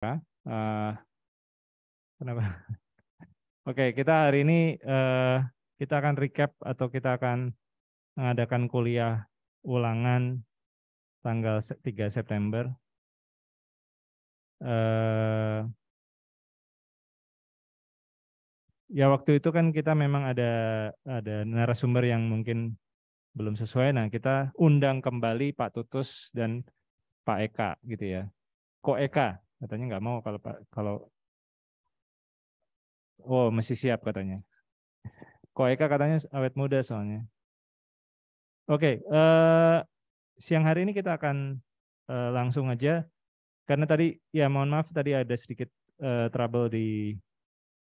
Eh, Oke, kita hari ini eh, kita akan recap atau kita akan mengadakan kuliah ulangan tanggal 3 September. Uh, ya waktu itu kan kita memang ada ada narasumber yang mungkin belum sesuai. Nah, kita undang kembali Pak Tutus dan Pak Eka gitu ya. Ko Eka, katanya nggak mau kalau pak kalau oh masih siap katanya eka katanya awet muda soalnya oke okay, uh, eh, siang hari ini kita akan uh, langsung aja karena tadi ya mohon maaf tadi ada sedikit uh, trouble di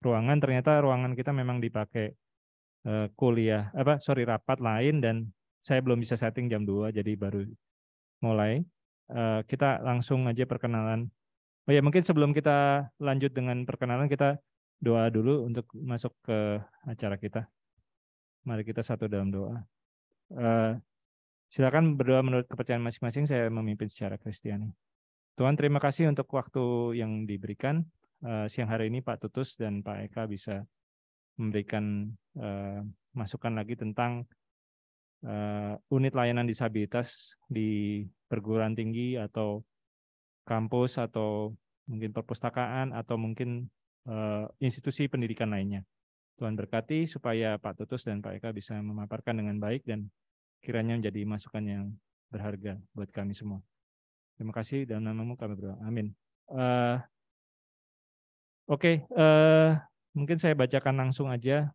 ruangan ternyata ruangan kita memang dipakai uh, kuliah apa sorry rapat lain dan saya belum bisa setting jam 2 jadi baru mulai kita langsung aja perkenalan Oh ya, mungkin sebelum kita lanjut dengan perkenalan, kita doa dulu untuk masuk ke acara kita. Mari kita satu dalam doa. Uh, silakan berdoa menurut kepercayaan masing-masing. Saya memimpin secara Kristiani. Tuhan, terima kasih untuk waktu yang diberikan. Uh, siang hari ini Pak Tutus dan Pak Eka bisa memberikan uh, masukan lagi tentang uh, unit layanan disabilitas di perguruan tinggi atau kampus atau mungkin perpustakaan atau mungkin eh, institusi pendidikan lainnya. Tuhan berkati supaya Pak Tutus dan Pak Eka bisa memaparkan dengan baik dan kiranya menjadi masukan yang berharga buat kami semua. Terima kasih dalam namamu kami berdoa. Amin. Uh, Oke, okay, uh, eh, mungkin saya bacakan langsung aja.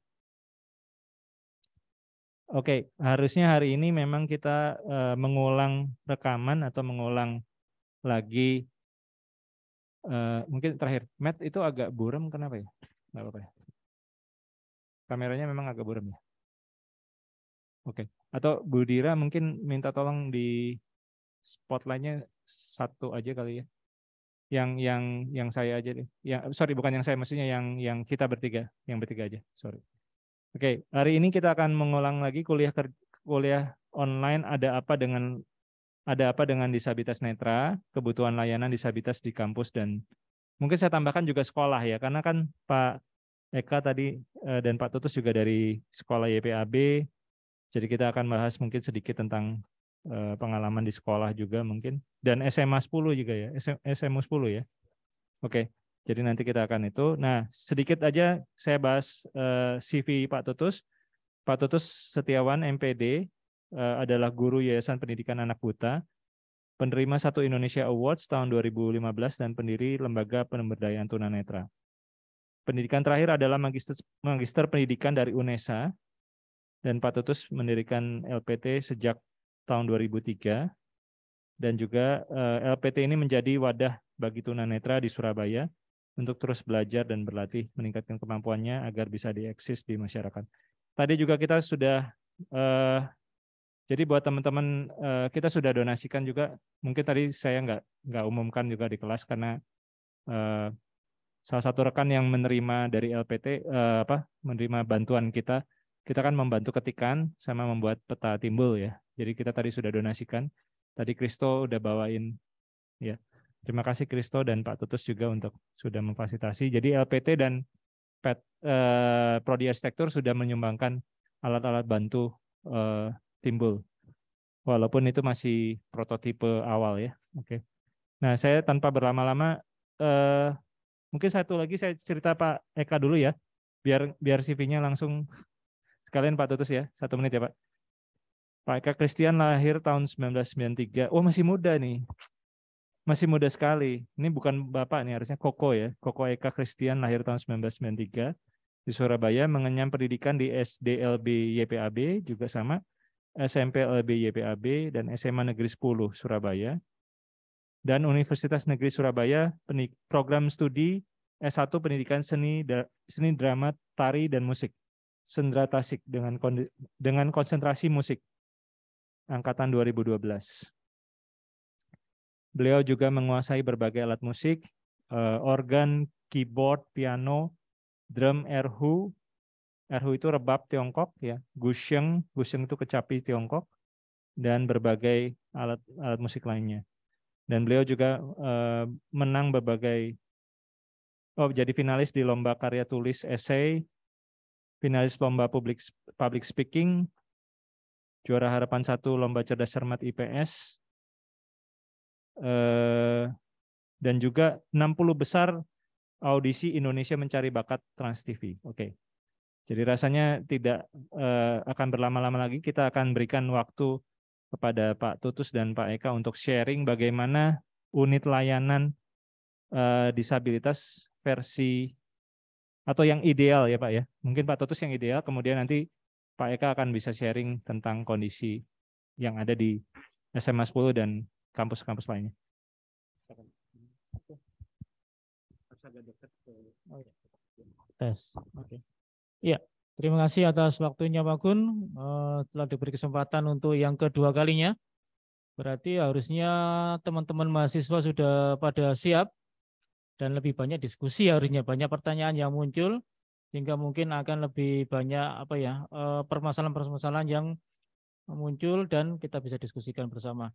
Oke, okay, harusnya hari ini memang kita uh, mengulang rekaman atau mengulang lagi Eh, mungkin terakhir, Matt itu agak buram kenapa ya? Gak apa-apa ya? Kameranya memang agak buram ya? Oke. Okay. Atau budira mungkin minta tolong di spotlightnya satu aja kali ya. Yang yang yang saya aja deh. Yang sorry bukan yang saya maksudnya yang yang kita bertiga, yang bertiga aja. Sorry. Oke, okay. hari ini kita akan mengulang lagi kuliah kuliah online ada apa dengan ada apa dengan disabilitas netra, kebutuhan layanan disabilitas di kampus dan mungkin saya tambahkan juga sekolah ya karena kan Pak Eka tadi eh, dan Pak Tutus juga dari sekolah YPAB. Jadi kita akan bahas mungkin sedikit tentang eh, pengalaman di sekolah juga mungkin dan SMA 10 juga ya. SMA 10 ya. Oke. Jadi nanti kita akan itu. Nah, sedikit aja saya bahas eh, CV Pak Tutus. Pak Tutus Setiawan MPD Eh, adalah guru Yayasan Pendidikan Anak Buta, penerima satu Indonesia Awards tahun 2015 dan pendiri Lembaga Pemberdayaan Tunanetra. Pendidikan terakhir adalah magister, magister pendidikan dari UNESA dan Pak Tutus mendirikan LPT sejak tahun 2003 dan juga eh, LPT ini menjadi wadah bagi tunanetra di Surabaya untuk terus belajar dan berlatih meningkatkan kemampuannya agar bisa dieksis di masyarakat. Tadi juga kita sudah uh, jadi buat teman-teman eh, kita sudah donasikan juga. Mungkin tadi saya nggak nggak umumkan juga di kelas karena eh, salah satu rekan yang menerima dari LPT eh, apa menerima bantuan kita, kita kan membantu ketikan sama membuat peta timbul ya. Jadi kita tadi sudah donasikan. Tadi Kristo udah bawain ya. Terima kasih Kristo dan Pak Tutus juga untuk sudah memfasilitasi. Jadi LPT dan Pet, eh, Prodi Arsitektur sudah menyumbangkan alat-alat bantu eh, timbul. Walaupun itu masih prototipe awal ya. Oke. Nah, saya tanpa berlama-lama eh, mungkin satu lagi saya cerita Pak Eka dulu ya. Biar biar CV-nya langsung sekalian Pak Tutus ya. Satu menit ya, Pak. Pak Eka Christian lahir tahun 1993. Oh, masih muda nih. Masih muda sekali. Ini bukan Bapak nih, harusnya Koko ya. Koko Eka Christian lahir tahun 1993 di Surabaya mengenyam pendidikan di SDLB YPAB juga sama SMP LB YPAB dan SMA Negeri 10 Surabaya dan Universitas Negeri Surabaya program studi S1 Pendidikan Seni Seni Drama Tari dan Musik Sendra Tasik dengan dengan konsentrasi musik angkatan 2012. Beliau juga menguasai berbagai alat musik, eh, organ, keyboard, piano, drum, erhu, Erhu itu rebab Tiongkok ya, Gusheng, Gusheng itu kecapi Tiongkok dan berbagai alat alat musik lainnya. Dan beliau juga uh, menang berbagai oh jadi finalis di lomba karya tulis esai, finalis lomba public public speaking, juara harapan satu lomba cerdas cermat IPS. Uh, eh, dan juga 60 besar audisi Indonesia mencari bakat Trans TV. Oke. Okay. Jadi rasanya tidak eh, akan berlama-lama lagi kita akan berikan waktu kepada Pak Tutus dan Pak Eka untuk sharing bagaimana unit layanan eh, disabilitas versi atau yang ideal ya Pak ya. Mungkin Pak Tutus yang ideal, kemudian nanti Pak Eka akan bisa sharing tentang kondisi yang ada di SMA 10 dan kampus-kampus lainnya. Tes. Oke. Okay. Ya, terima kasih atas waktunya Pak Gun. Eh, telah diberi kesempatan untuk yang kedua kalinya. Berarti harusnya teman-teman mahasiswa sudah pada siap dan lebih banyak diskusi harusnya banyak pertanyaan yang muncul sehingga mungkin akan lebih banyak apa ya eh, permasalahan-permasalahan yang muncul dan kita bisa diskusikan bersama.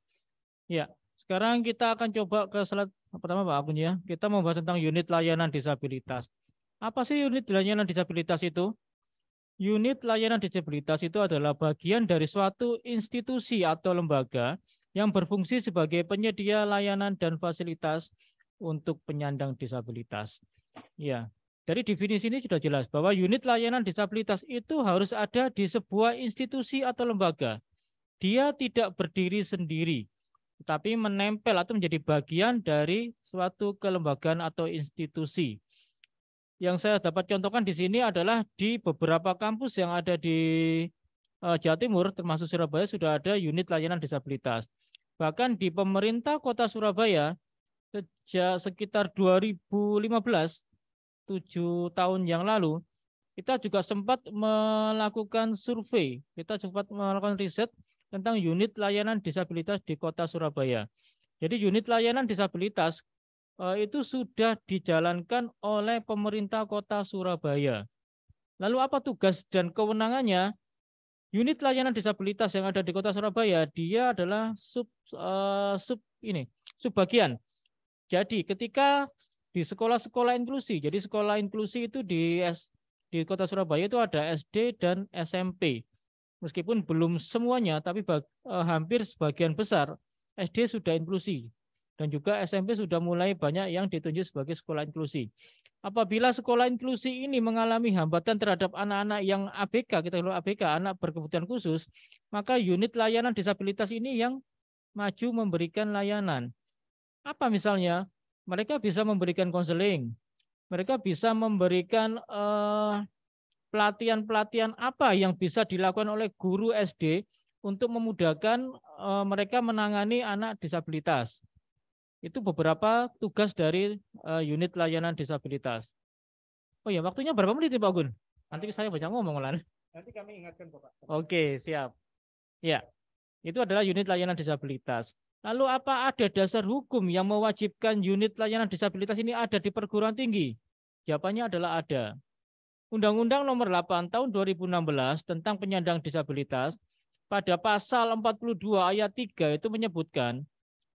Ya, sekarang kita akan coba ke slide pertama Pak Agung ya. Kita membahas tentang unit layanan disabilitas. Apa sih unit layanan disabilitas itu? Unit layanan disabilitas itu adalah bagian dari suatu institusi atau lembaga yang berfungsi sebagai penyedia layanan dan fasilitas untuk penyandang disabilitas. Ya, dari definisi ini sudah jelas bahwa unit layanan disabilitas itu harus ada di sebuah institusi atau lembaga. Dia tidak berdiri sendiri, tetapi menempel atau menjadi bagian dari suatu kelembagaan atau institusi yang saya dapat contohkan di sini adalah di beberapa kampus yang ada di eh, Jawa Timur, termasuk Surabaya, sudah ada unit layanan disabilitas. Bahkan di pemerintah kota Surabaya, sejak sekitar 2015, 7 tahun yang lalu, kita juga sempat melakukan survei, kita sempat melakukan riset tentang unit layanan disabilitas di kota Surabaya. Jadi unit layanan disabilitas Eh, itu sudah dijalankan oleh pemerintah kota Surabaya. Lalu apa tugas dan kewenangannya? Unit layanan disabilitas yang ada di kota Surabaya, dia adalah sub uh, sub ini subbagian. Jadi ketika di sekolah-sekolah inklusi, jadi sekolah inklusi itu di di kota Surabaya itu ada SD dan SMP. Meskipun belum semuanya, tapi eh, hampir sebagian besar SD sudah inklusi dan juga SMP sudah mulai banyak yang ditunjuk sebagai sekolah inklusi. Apabila sekolah inklusi ini mengalami hambatan terhadap anak-anak yang ABK, kita kalau ABK, anak berkebutuhan khusus, maka unit layanan disabilitas ini yang maju memberikan layanan. Apa misalnya? Mereka bisa memberikan konseling, mereka bisa memberikan pelatihan pelatihan-pelatihan apa yang bisa dilakukan oleh guru SD untuk memudahkan eh, mereka menangani anak disabilitas itu beberapa tugas dari uh, unit layanan disabilitas. Oh ya, waktunya berapa menit nih Pak Gun? Nanti saya banyak ngomong lan. Nanti kami ingatkan bapak. Oke, siap. Ya. Itu adalah unit layanan disabilitas. Lalu apa ada dasar hukum yang mewajibkan unit layanan disabilitas ini ada di perguruan tinggi? Jawabannya adalah ada. Undang-Undang Nomor 8 Tahun 2016 tentang penyandang disabilitas pada pasal 42 ayat 3 itu menyebutkan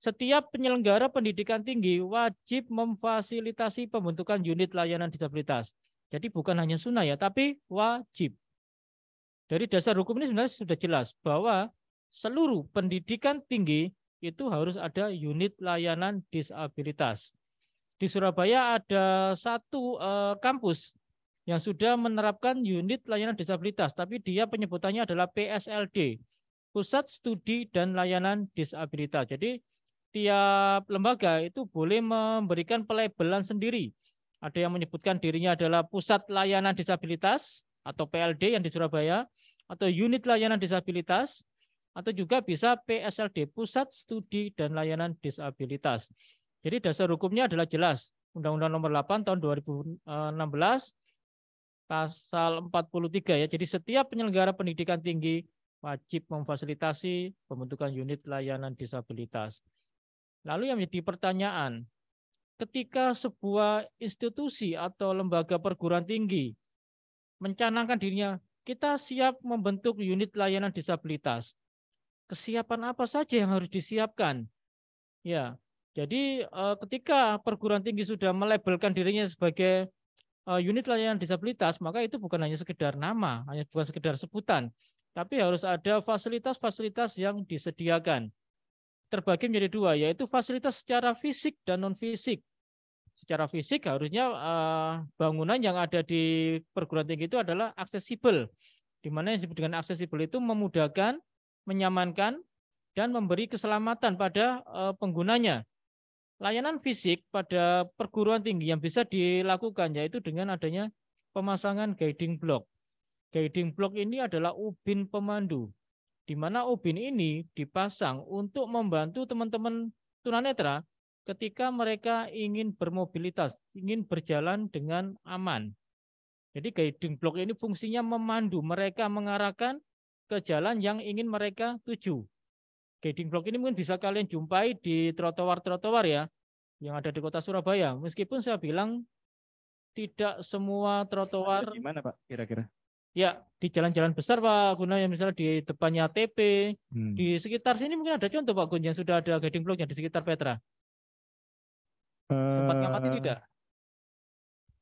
setiap penyelenggara pendidikan tinggi wajib memfasilitasi pembentukan unit layanan disabilitas. Jadi bukan hanya sunnah ya, tapi wajib. Dari dasar hukum ini sebenarnya sudah jelas bahwa seluruh pendidikan tinggi itu harus ada unit layanan disabilitas. Di Surabaya ada satu eh, kampus yang sudah menerapkan unit layanan disabilitas, tapi dia penyebutannya adalah PSLD, Pusat Studi dan Layanan Disabilitas. Jadi tiap lembaga itu boleh memberikan pelabelan sendiri. Ada yang menyebutkan dirinya adalah Pusat Layanan Disabilitas atau PLD yang di Surabaya, atau Unit Layanan Disabilitas, atau juga bisa PSLD, Pusat Studi dan Layanan Disabilitas. Jadi dasar hukumnya adalah jelas. Undang-Undang nomor 8 tahun 2016 pasal 43 ya. Jadi setiap penyelenggara pendidikan tinggi wajib memfasilitasi pembentukan unit layanan disabilitas. Lalu yang menjadi pertanyaan, ketika sebuah institusi atau lembaga perguruan tinggi mencanangkan dirinya, kita siap membentuk unit layanan disabilitas. Kesiapan apa saja yang harus disiapkan? Ya, jadi eh, ketika perguruan tinggi sudah melabelkan dirinya sebagai eh, unit layanan disabilitas, maka itu bukan hanya sekedar nama, hanya bukan sekedar sebutan, tapi harus ada fasilitas-fasilitas yang disediakan terbagi menjadi dua, yaitu fasilitas secara fisik dan non-fisik. Secara fisik harusnya eh, bangunan yang ada di perguruan tinggi itu adalah aksesibel, di mana yang disebut dengan aksesibel itu memudahkan, menyamankan, dan memberi keselamatan pada eh, penggunanya. Layanan fisik pada perguruan tinggi yang bisa dilakukan yaitu dengan adanya pemasangan guiding block. Guiding block ini adalah ubin pemandu di mana ubin ini dipasang untuk membantu teman-teman tunanetra ketika mereka ingin bermobilitas, ingin berjalan dengan aman. Jadi guiding block ini fungsinya memandu mereka mengarahkan ke jalan yang ingin mereka tuju. Guiding block ini mungkin bisa kalian jumpai di trotoar-trotoar ya yang ada di kota Surabaya. Meskipun saya bilang tidak semua trotoar. Gimana Pak kira-kira? ya di jalan-jalan besar Pak yang misalnya di depannya TP hmm. di sekitar sini mungkin ada contoh Pak Gun yang sudah ada guiding blocknya di sekitar Petra tempat eh, ngamati tidak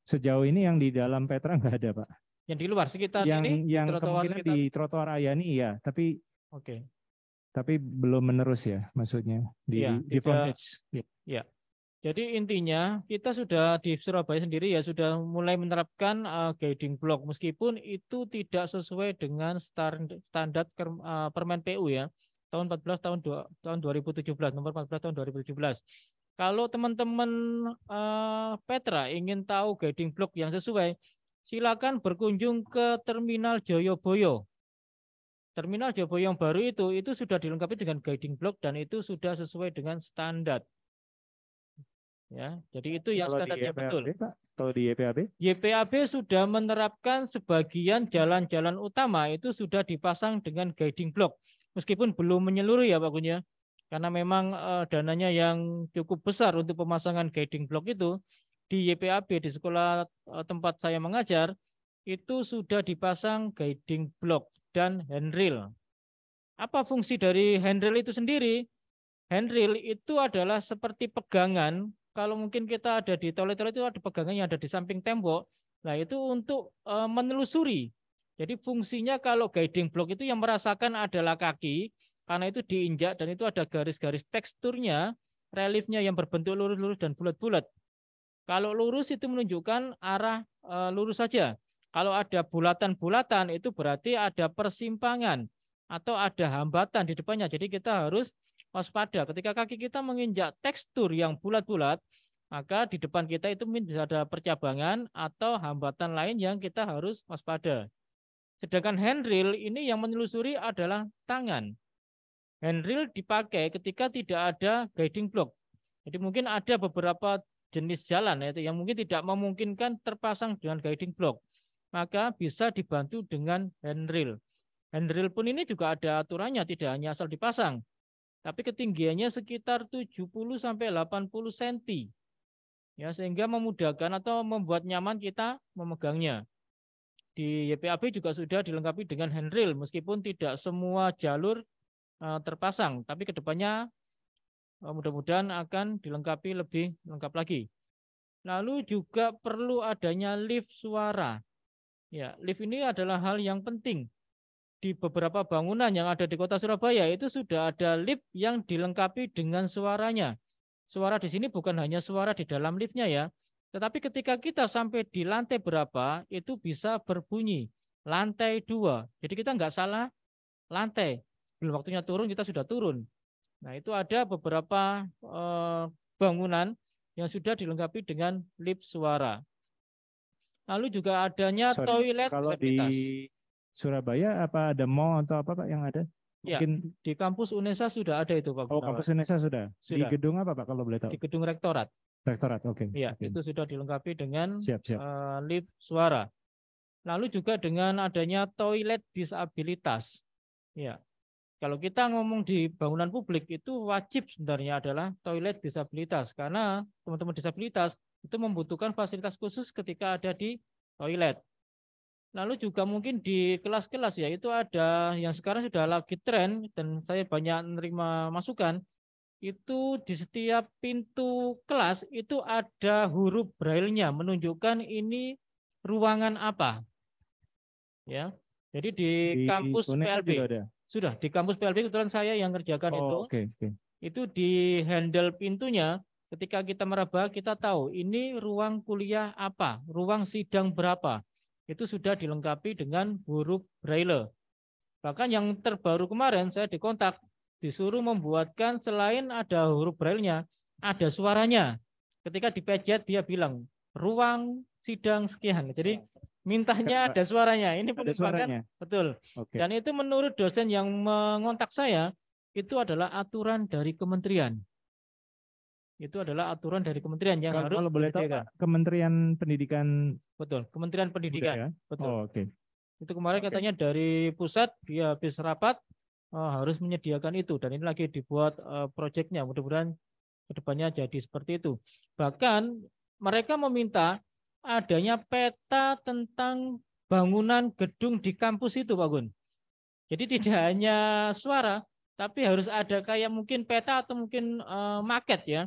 sejauh ini yang di dalam Petra nggak ada Pak yang di luar sekitar yang, ini yang di trotoar kemungkinan sekitar... di trotoar Ayani iya tapi oke okay. tapi belum menerus ya maksudnya di ya, di frontage ya. ya jadi intinya kita sudah di Surabaya sendiri ya sudah mulai menerapkan uh, guiding block meskipun itu tidak sesuai dengan standar, standar uh, eh, Permen PU ya tahun 14 tahun dua, tahun 2017 nomor 14 tahun 2017. Kalau teman-teman uh, Petra ingin tahu guiding block yang sesuai silakan berkunjung ke Terminal Joyoboyo. Terminal Joyoboyo yang baru itu itu sudah dilengkapi dengan guiding block dan itu sudah sesuai dengan standar Ya, jadi itu yang standarnya e betul. Pak, kalau di YPAB? E YPAB e sudah menerapkan sebagian jalan-jalan utama itu sudah dipasang dengan guiding block, meskipun belum menyeluruh ya Pak Gunya, karena memang uh, dananya yang cukup besar untuk pemasangan guiding block itu di YPAB di sekolah uh, tempat saya mengajar itu sudah dipasang guiding block dan handrail. Apa fungsi dari handrail itu sendiri? Handrail itu adalah seperti pegangan kalau mungkin kita ada di toilet-toilet itu ada pegangannya ada di samping tembok. Nah, itu untuk eh, menelusuri. Jadi fungsinya kalau guiding block itu yang merasakan adalah kaki, karena itu diinjak dan itu ada garis-garis teksturnya, reliefnya yang berbentuk lurus-lurus dan bulat-bulat. Kalau lurus itu menunjukkan arah eh, lurus saja. Kalau ada bulatan-bulatan itu berarti ada persimpangan atau ada hambatan di depannya. Jadi kita harus waspada. Ketika kaki kita menginjak tekstur yang bulat-bulat, maka di depan kita itu mungkin ada percabangan atau hambatan lain yang kita harus waspada. Sedangkan handrail ini yang menelusuri adalah tangan. Handrail dipakai ketika tidak ada guiding block. Jadi mungkin ada beberapa jenis jalan yaitu yang mungkin tidak memungkinkan terpasang dengan guiding block. Maka bisa dibantu dengan handrail. Handrail pun ini juga ada aturannya, tidak hanya asal dipasang tapi ketinggiannya sekitar 70 sampai 80 cm. Ya, sehingga memudahkan atau membuat nyaman kita memegangnya. Di YPAB juga sudah dilengkapi dengan handrail meskipun tidak semua jalur eh, terpasang, tapi kedepannya eh, mudah-mudahan akan dilengkapi lebih lengkap lagi. Lalu juga perlu adanya lift suara. Ya, lift ini adalah hal yang penting di beberapa bangunan yang ada di kota Surabaya itu sudah ada lift yang dilengkapi dengan suaranya. Suara di sini bukan hanya suara di dalam liftnya ya, tetapi ketika kita sampai di lantai berapa itu bisa berbunyi lantai dua. Jadi kita nggak salah lantai. Belum waktunya turun kita sudah turun. Nah itu ada beberapa eh, bangunan yang sudah dilengkapi dengan lift suara. Lalu juga adanya Sorry, toilet kalau di Surabaya apa ada mall atau apa Pak yang ada? Iya, Mungkin ya, di kampus UNESA sudah ada itu Pak. Oh, Gunawan. kampus UNESA sudah. sudah. Di gedung apa Pak kalau boleh tahu? Di gedung rektorat. Rektorat, oke. Okay. Iya, okay. itu sudah dilengkapi dengan siap, siap. Uh, lift suara. Lalu juga dengan adanya toilet disabilitas. Iya. Kalau kita ngomong di bangunan publik itu wajib sebenarnya adalah toilet disabilitas karena teman-teman disabilitas itu membutuhkan fasilitas khusus ketika ada di toilet. Lalu juga mungkin di kelas-kelas ya itu ada yang sekarang sudah lagi tren dan saya banyak menerima masukan itu di setiap pintu kelas itu ada huruf braille-nya menunjukkan ini ruangan apa. Ya. Jadi di, di kampus PLB sudah di kampus PLB kebetulan saya yang kerjakan oh, itu. Okay, okay. Itu di handle pintunya ketika kita meraba kita tahu ini ruang kuliah apa, ruang sidang berapa itu sudah dilengkapi dengan huruf braille. Bahkan yang terbaru kemarin saya dikontak, disuruh membuatkan selain ada huruf braille-nya, ada suaranya. Ketika dipejet dia bilang, ruang sidang sekian. Jadi ya. mintanya ada suaranya. Ini ada suaranya. Betul. Okay. Dan itu menurut dosen yang mengontak saya, itu adalah aturan dari kementerian itu adalah aturan dari kementerian yang kalau, harus kalau boleh tahu Pak, Kementerian Pendidikan betul Kementerian Pendidikan ya? betul oh, oke okay. itu kemarin okay. katanya dari pusat dia habis rapat uh, harus menyediakan itu dan ini lagi dibuat uh, eh, proyeknya mudah-mudahan kedepannya jadi seperti itu bahkan mereka meminta adanya peta tentang bangunan gedung di kampus itu Pak Gun jadi tidak hmm. hanya suara tapi harus ada kayak mungkin peta atau mungkin uh, eh, market ya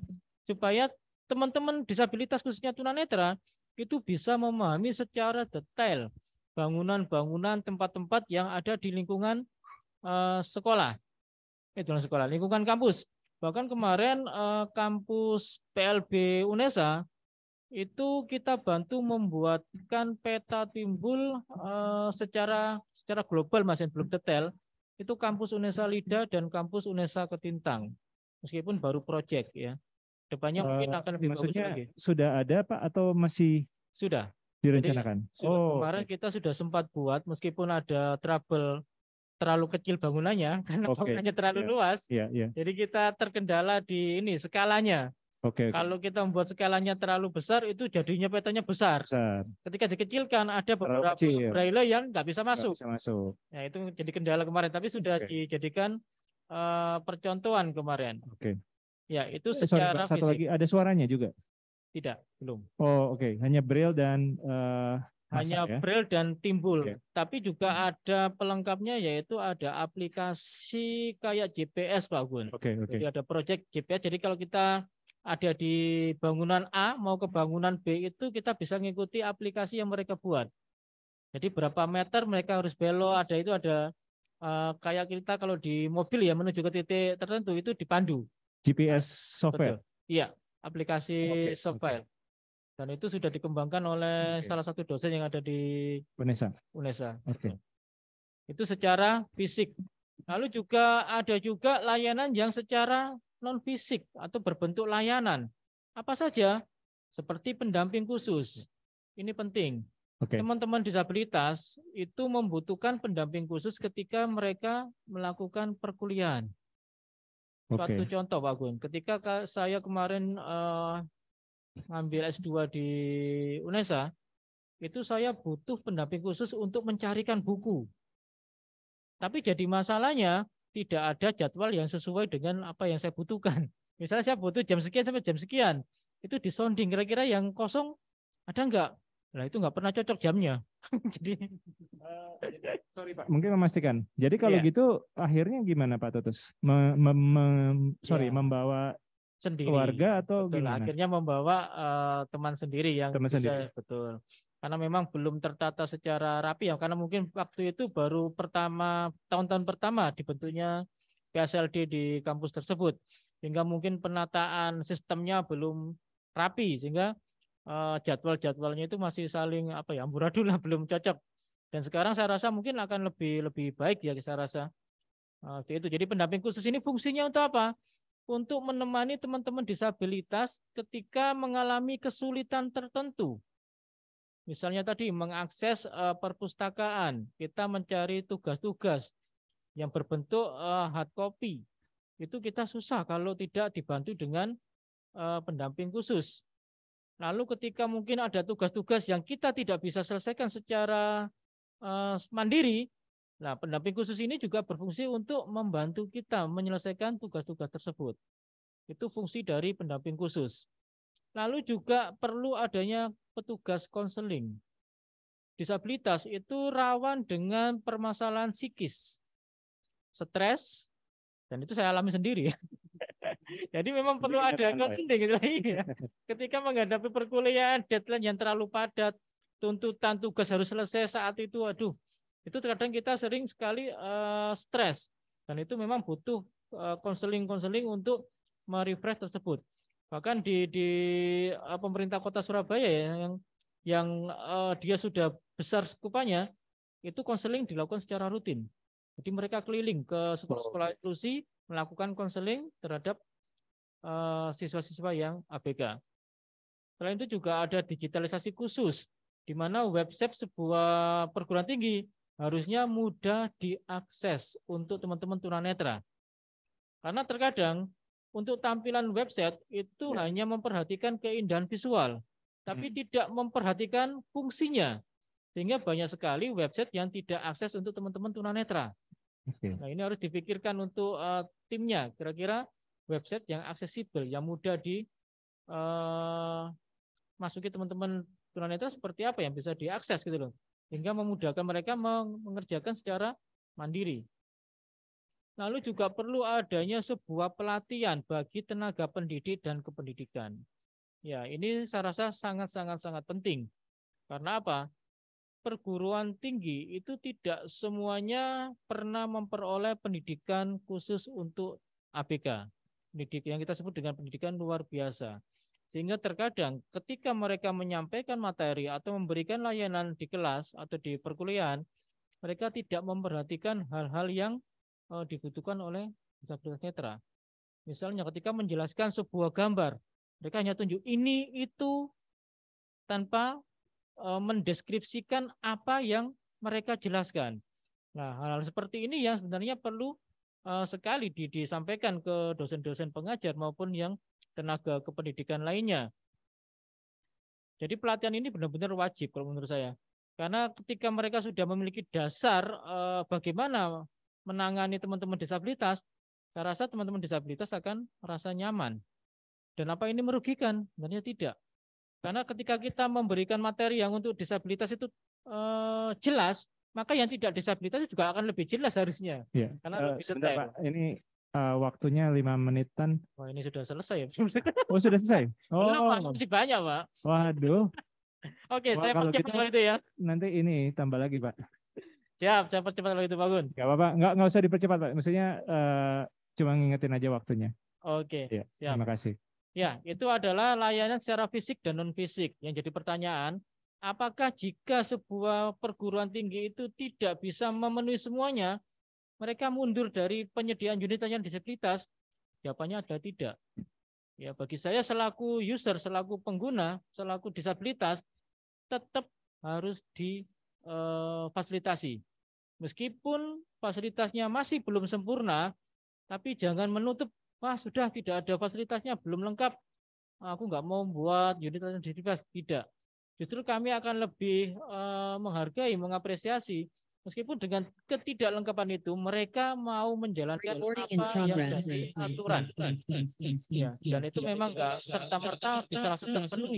supaya teman-teman disabilitas khususnya tunanetra itu bisa memahami secara detail bangunan-bangunan tempat-tempat yang ada di lingkungan uh, sekolah. Eh, sekolah, lingkungan kampus. Bahkan kemarin uh, kampus PLB UNESA itu kita bantu membuatkan peta timbul uh, secara secara global masih belum detail. Itu kampus UNESA Lida dan kampus UNESA Ketintang. Meskipun baru proyek ya. Kedepannya uh, mungkin akan lebih maksudnya bagus lagi. Sudah ada Pak atau masih sudah direncanakan? Jadi, oh, kemarin okay. kita sudah sempat buat meskipun ada trouble terlalu kecil bangunannya karena okay. bangunannya terlalu yeah. luas. Yeah, yeah. Jadi kita terkendala di ini skalanya. Okay, okay. Kalau kita membuat skalanya terlalu besar, itu jadinya petanya besar. besar. Ketika dikecilkan, ada beberapa kecil. braille yang nggak bisa masuk. bisa masuk. Ya itu jadi kendala kemarin, tapi sudah okay. dijadikan uh, percontohan kemarin. Oke. Okay. Ya, itu eh, secara Sorry, satu lagi ada suaranya juga. Tidak, belum. Oh, oke, okay. hanya braille dan uh, hanya ya? braille dan timbul. Okay. Tapi juga hmm. ada pelengkapnya yaitu ada aplikasi kayak GPS Pak Gun. Oke, okay, oke. Okay. Jadi ada project GPS. Jadi kalau kita ada di bangunan A mau ke bangunan B itu kita bisa mengikuti aplikasi yang mereka buat. Jadi berapa meter mereka harus belok, ada itu ada uh, kayak kita kalau di mobil ya menuju ke titik tertentu itu dipandu. GPS software. Iya, aplikasi okay. software. Okay. Dan itu sudah dikembangkan oleh okay. salah satu dosen yang ada di UNESA. UNESA. Oke. Okay. Itu secara fisik. Lalu juga ada juga layanan yang secara non fisik atau berbentuk layanan. Apa saja? Seperti pendamping khusus. Ini penting. Okay. Teman-teman disabilitas itu membutuhkan pendamping khusus ketika mereka melakukan perkuliahan. Okay. Satu contoh Pak Gun, ketika saya kemarin uh, ngambil S2 di UNESA, itu saya butuh pendamping khusus untuk mencarikan buku. Tapi jadi masalahnya tidak ada jadwal yang sesuai dengan apa yang saya butuhkan. Misalnya saya butuh jam sekian sampai jam sekian. Itu disonding kira-kira yang kosong ada enggak? Nah itu enggak pernah cocok jamnya. jadi, uh, sorry Pak. Mungkin memastikan. Jadi kalau yeah. gitu akhirnya gimana Pak Totus Me, me, me, sorry, yeah. membawa sendiri keluarga atau betul. gimana? Akhirnya membawa uh, teman sendiri yang teman bisa, sendiri. betul. Karena memang belum tertata secara rapi ya karena mungkin waktu itu baru pertama tahun-tahun pertama dibentuknya PSLD di kampus tersebut. Sehingga mungkin penataan sistemnya belum rapi sehingga uh, jadwal-jadwalnya itu masih saling apa ya amburadul lah belum cocok dan sekarang saya rasa mungkin akan lebih lebih baik ya saya rasa uh, eh, itu jadi pendamping khusus ini fungsinya untuk apa untuk menemani teman-teman disabilitas ketika mengalami kesulitan tertentu misalnya tadi mengakses uh, perpustakaan kita mencari tugas-tugas yang berbentuk uh, hard copy itu kita susah kalau tidak dibantu dengan uh, pendamping khusus Lalu ketika mungkin ada tugas-tugas yang kita tidak bisa selesaikan secara uh, mandiri, nah pendamping khusus ini juga berfungsi untuk membantu kita menyelesaikan tugas-tugas tersebut. Itu fungsi dari pendamping khusus. Lalu juga perlu adanya petugas konseling. Disabilitas itu rawan dengan permasalahan psikis, stres, dan itu saya alami sendiri. Ya. Jadi memang perlu Ini ada counseling ya. Gitu. Iya. Ketika menghadapi perkuliahan, deadline yang terlalu padat, tuntutan tugas harus selesai saat itu, aduh, itu terkadang kita sering sekali uh, stres. Dan itu memang butuh eh, konseling-konseling uh, untuk merefresh tersebut. Bahkan di, di uh, pemerintah kota Surabaya ya, yang yang uh, dia sudah besar skupanya, itu konseling dilakukan secara rutin. Jadi mereka keliling ke sekolah-sekolah inklusi melakukan konseling terhadap Eh, siswa-siswa yang ABK. Selain itu juga ada digitalisasi khusus, di mana website sebuah perguruan tinggi harusnya mudah diakses untuk teman-teman tunanetra. Karena terkadang untuk tampilan website itu ya. hanya memperhatikan keindahan visual, tapi hmm. tidak memperhatikan fungsinya. Sehingga banyak sekali website yang tidak akses untuk teman-teman tunanetra. Okay. Nah, ini harus dipikirkan untuk uh, timnya. Kira-kira website yang aksesibel, yang mudah dimasuki eh, teman-teman tunanetra seperti apa yang bisa diakses gitu loh. Sehingga memudahkan mereka mengerjakan secara mandiri. Lalu juga perlu adanya sebuah pelatihan bagi tenaga pendidik dan kependidikan. Ya, ini saya rasa sangat-sangat-sangat penting. Karena apa? Perguruan tinggi itu tidak semuanya pernah memperoleh pendidikan khusus untuk ABK pendidik yang kita sebut dengan pendidikan luar biasa. Sehingga terkadang ketika mereka menyampaikan materi atau memberikan layanan di kelas atau di perkuliahan, mereka tidak memperhatikan hal-hal yang eh, dibutuhkan oleh disabilitas netra. Misalnya ketika menjelaskan sebuah gambar, mereka hanya tunjuk ini itu tanpa eh, mendeskripsikan apa yang mereka jelaskan. Nah, hal-hal seperti ini yang sebenarnya perlu Eh, sekali disampaikan ke dosen-dosen pengajar maupun yang tenaga kependidikan lainnya. Jadi pelatihan ini benar-benar wajib kalau menurut saya. Karena ketika mereka sudah memiliki dasar eh, bagaimana menangani teman-teman disabilitas, saya rasa teman-teman disabilitas akan merasa nyaman. Dan apa ini merugikan? Sebenarnya tidak. Karena ketika kita memberikan materi yang untuk disabilitas itu eh, jelas, maka yang tidak disabilitas juga akan lebih jelas harusnya. Ya. Karena uh, lebih sebentar, Pak. Ini uh, waktunya lima menitan. Wah, oh, ini sudah selesai ya. oh, sudah selesai. Oh, Belum, Pak. Oh. masih banyak, Pak. Waduh. Oke, okay, saya percepat gitu kalau itu ya. Nanti ini tambah lagi, Pak. Siap, saya percepat kalau itu, Pak Gun. Gak apa-apa, nggak, nggak usah dipercepat, Pak. Maksudnya uh, cuma ngingetin aja waktunya. Oke, okay, ya, Terima kasih. Ya, itu adalah layanan secara fisik dan non-fisik. Yang jadi pertanyaan, apakah jika sebuah perguruan tinggi itu tidak bisa memenuhi semuanya, mereka mundur dari penyediaan unit yang disabilitas? Jawabannya ada tidak. Ya, bagi saya selaku user, selaku pengguna, selaku disabilitas, tetap harus difasilitasi. Eh, Meskipun fasilitasnya masih belum sempurna, tapi jangan menutup, wah sudah tidak ada fasilitasnya, belum lengkap, aku nggak mau membuat unit layanan disabilitas. Tidak justru kami akan lebih eh, menghargai, mengapresiasi Meskipun dengan ketidaklengkapan itu, mereka mau menjalankan apa yang jadi aturan. Ya, dan itu memang nggak serta merta bisa langsung terpenuhi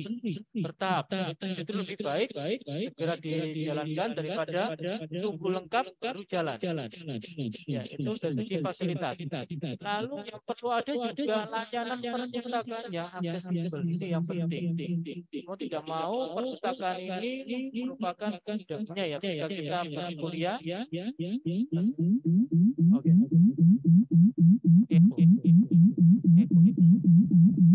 bertahap. Itu lebih baik segera dijalankan daripada tunggu lengkap baru jalan. Ya, itu dari segi fasilitas. Lalu yang perlu ada juga layanan perpustakaan yang aksesibel. Itu yang penting. Mau tidak mau perpustakaan ini merupakan budaknya ya. Ya, ya, ya kita kita Ya? Ya, ya ya ya ya oke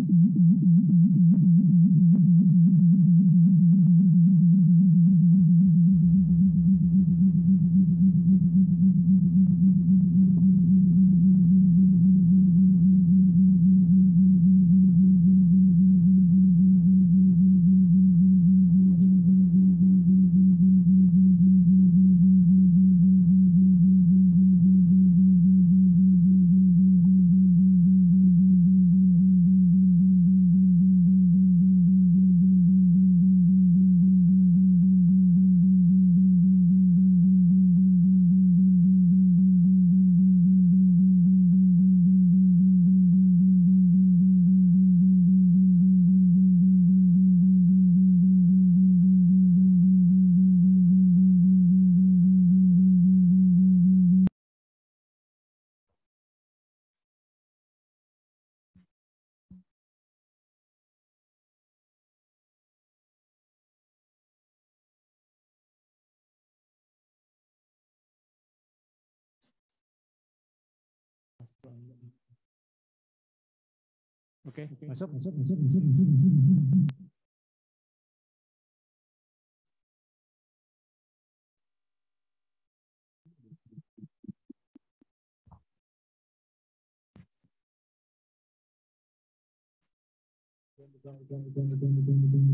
Oke, okay, masuk. Masuk, masuk, masuk, masuk, masuk, masuk. Jangan, jangan, jangan, jangan, jangan, jangan.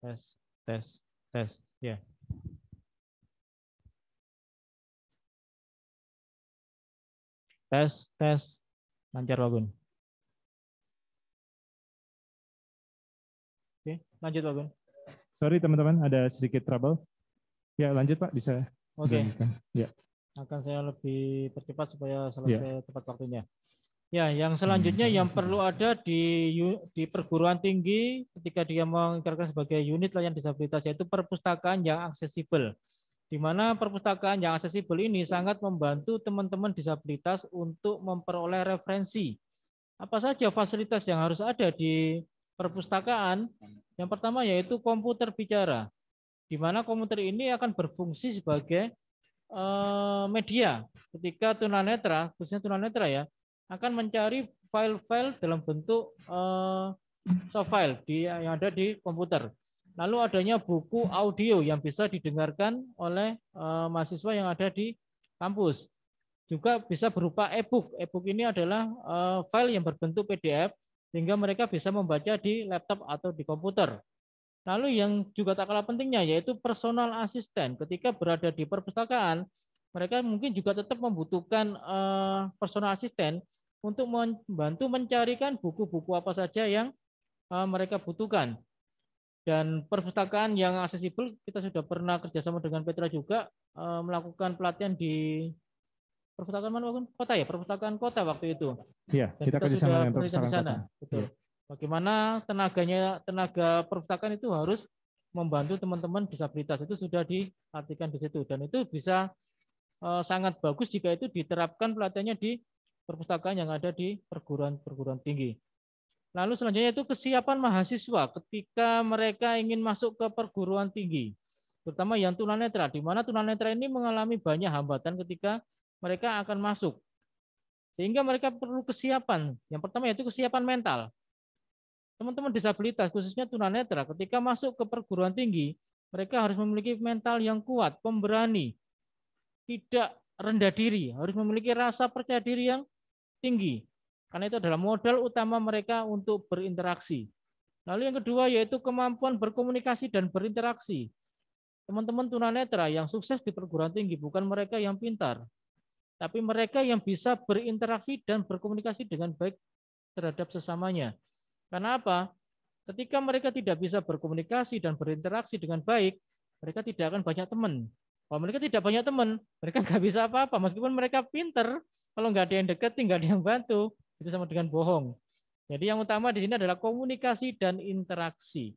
tes tes tes ya yeah. tes tes lancar bagun Lanjut Pak Gun. Sorry teman-teman, ada sedikit trouble. Ya lanjut Pak, bisa. Oke. Okay. Ya. Akan saya lebih percepat supaya selesai ya. tepat waktunya. Ya, yang hmm. selanjutnya yang perlu ada di di perguruan tinggi ketika dia mengikrarkan sebagai unit layan disabilitas yaitu perpustakaan yang aksesibel. Di mana perpustakaan yang aksesibel ini sangat membantu teman-teman disabilitas untuk memperoleh referensi. Apa saja fasilitas yang harus ada di perpustakaan. Yang pertama yaitu komputer bicara, di mana komputer ini akan berfungsi sebagai eh, media ketika tunanetra, khususnya tunanetra ya, akan mencari file-file dalam bentuk eh, soft file yang ada di komputer. Lalu adanya buku audio yang bisa didengarkan oleh eh, mahasiswa yang ada di kampus. Juga bisa berupa e-book. E-book ini adalah file yang berbentuk PDF sehingga mereka bisa membaca di laptop atau di komputer. Lalu yang juga tak kalah pentingnya yaitu personal assistant. Ketika berada di perpustakaan, mereka mungkin juga tetap membutuhkan eh, personal assistant untuk membantu mencarikan buku-buku apa saja yang eh, mereka butuhkan. Dan perpustakaan yang aksesibel kita sudah pernah kerjasama dengan Petra juga eh, melakukan pelatihan di perpustakaan mana Kota ya, perpustakaan kota waktu itu. Iya, kita, kita kerjasama dengan perpustakaan sana. Betul. Iya. Bagaimana tenaganya tenaga perpustakaan itu harus membantu teman-teman disabilitas itu sudah diartikan di situ dan itu bisa eh, sangat bagus jika itu diterapkan pelatihannya di perpustakaan yang ada di perguruan-perguruan tinggi. Lalu selanjutnya itu kesiapan mahasiswa ketika mereka ingin masuk ke perguruan tinggi, terutama yang tunanetra, di mana tunanetra ini mengalami banyak hambatan ketika mereka akan masuk. Sehingga mereka perlu kesiapan. Yang pertama yaitu kesiapan mental. Teman-teman disabilitas, khususnya tunanetra, ketika masuk ke perguruan tinggi, mereka harus memiliki mental yang kuat, pemberani, tidak rendah diri, harus memiliki rasa percaya diri yang tinggi. Karena itu adalah modal utama mereka untuk berinteraksi. Lalu yang kedua yaitu kemampuan berkomunikasi dan berinteraksi. Teman-teman tunanetra yang sukses di perguruan tinggi bukan mereka yang pintar, tapi mereka yang bisa berinteraksi dan berkomunikasi dengan baik terhadap sesamanya. Karena apa? Ketika mereka tidak bisa berkomunikasi dan berinteraksi dengan baik, mereka tidak akan banyak teman. Kalau mereka tidak banyak teman, mereka nggak bisa apa-apa. Meskipun mereka pinter, kalau nggak ada yang deketin, nggak ada yang bantu, itu sama dengan bohong. Jadi yang utama di sini adalah komunikasi dan interaksi.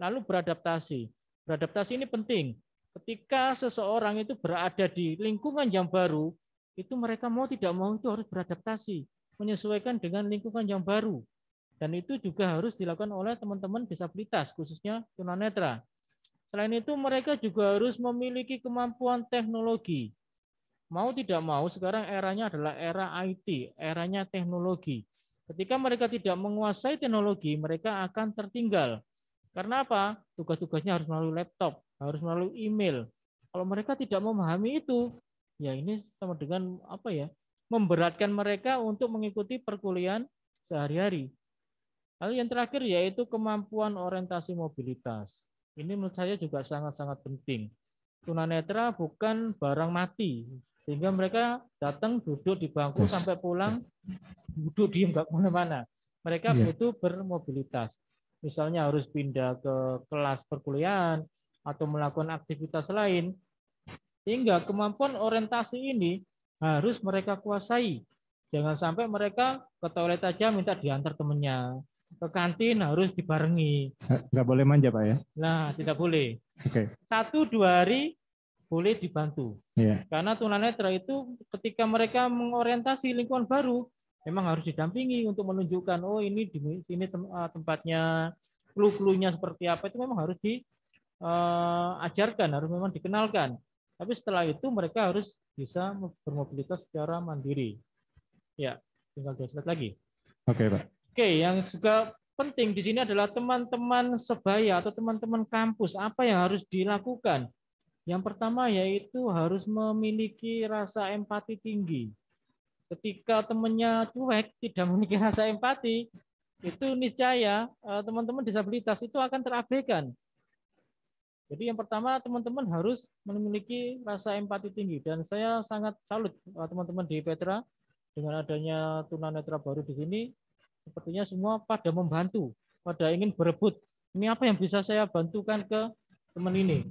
Lalu beradaptasi. Beradaptasi ini penting. Ketika seseorang itu berada di lingkungan yang baru, itu mereka mau tidak mau itu harus beradaptasi, menyesuaikan dengan lingkungan yang baru. Dan itu juga harus dilakukan oleh teman-teman disabilitas, khususnya tunanetra. Selain itu, mereka juga harus memiliki kemampuan teknologi. Mau tidak mau, sekarang eranya adalah era IT, eranya teknologi. Ketika mereka tidak menguasai teknologi, mereka akan tertinggal. Karena apa? Tugas-tugasnya harus melalui laptop, harus melalui email. Kalau mereka tidak memahami itu, Ya ini sama dengan apa ya? Memberatkan mereka untuk mengikuti perkuliahan sehari-hari. Lalu yang terakhir yaitu kemampuan orientasi mobilitas. Ini menurut saya juga sangat-sangat penting. Tunanetra bukan barang mati, sehingga mereka datang duduk di bangku yes. sampai pulang duduk diem nggak kemana-mana. Mereka yeah. butuh bermobilitas. Misalnya harus pindah ke kelas perkuliahan atau melakukan aktivitas lain. Sehingga kemampuan orientasi ini harus mereka kuasai. Jangan sampai mereka ke toilet aja minta diantar temennya. Ke kantin harus dibarengi. Nggak boleh manja, Pak ya? Nah, tidak boleh. Okay. Satu, dua hari boleh dibantu. Yeah. Karena tunanetra itu ketika mereka mengorientasi lingkungan baru, memang harus didampingi untuk menunjukkan, oh ini di sini eh, tempatnya, clue-cluenya seperti apa, itu memang harus diajarkan, eh, harus memang dikenalkan. Tapi setelah itu mereka harus bisa bermobilitas secara mandiri. Ya, tinggal dua slide lagi. Oke, okay, Pak. Oke, okay, yang juga penting di sini adalah teman-teman sebaya atau teman-teman kampus, apa yang harus dilakukan? Yang pertama yaitu harus memiliki rasa empati tinggi. Ketika temannya cuek, tidak memiliki rasa empati, itu niscaya eh, teman-teman disabilitas itu akan terabaikan jadi yang pertama teman-teman harus memiliki rasa empati tinggi dan saya sangat salut eh, teman-teman di Petra dengan adanya tunanetra baru di sini sepertinya semua pada membantu, pada ingin berebut. Ini apa yang bisa saya bantukan ke teman ini?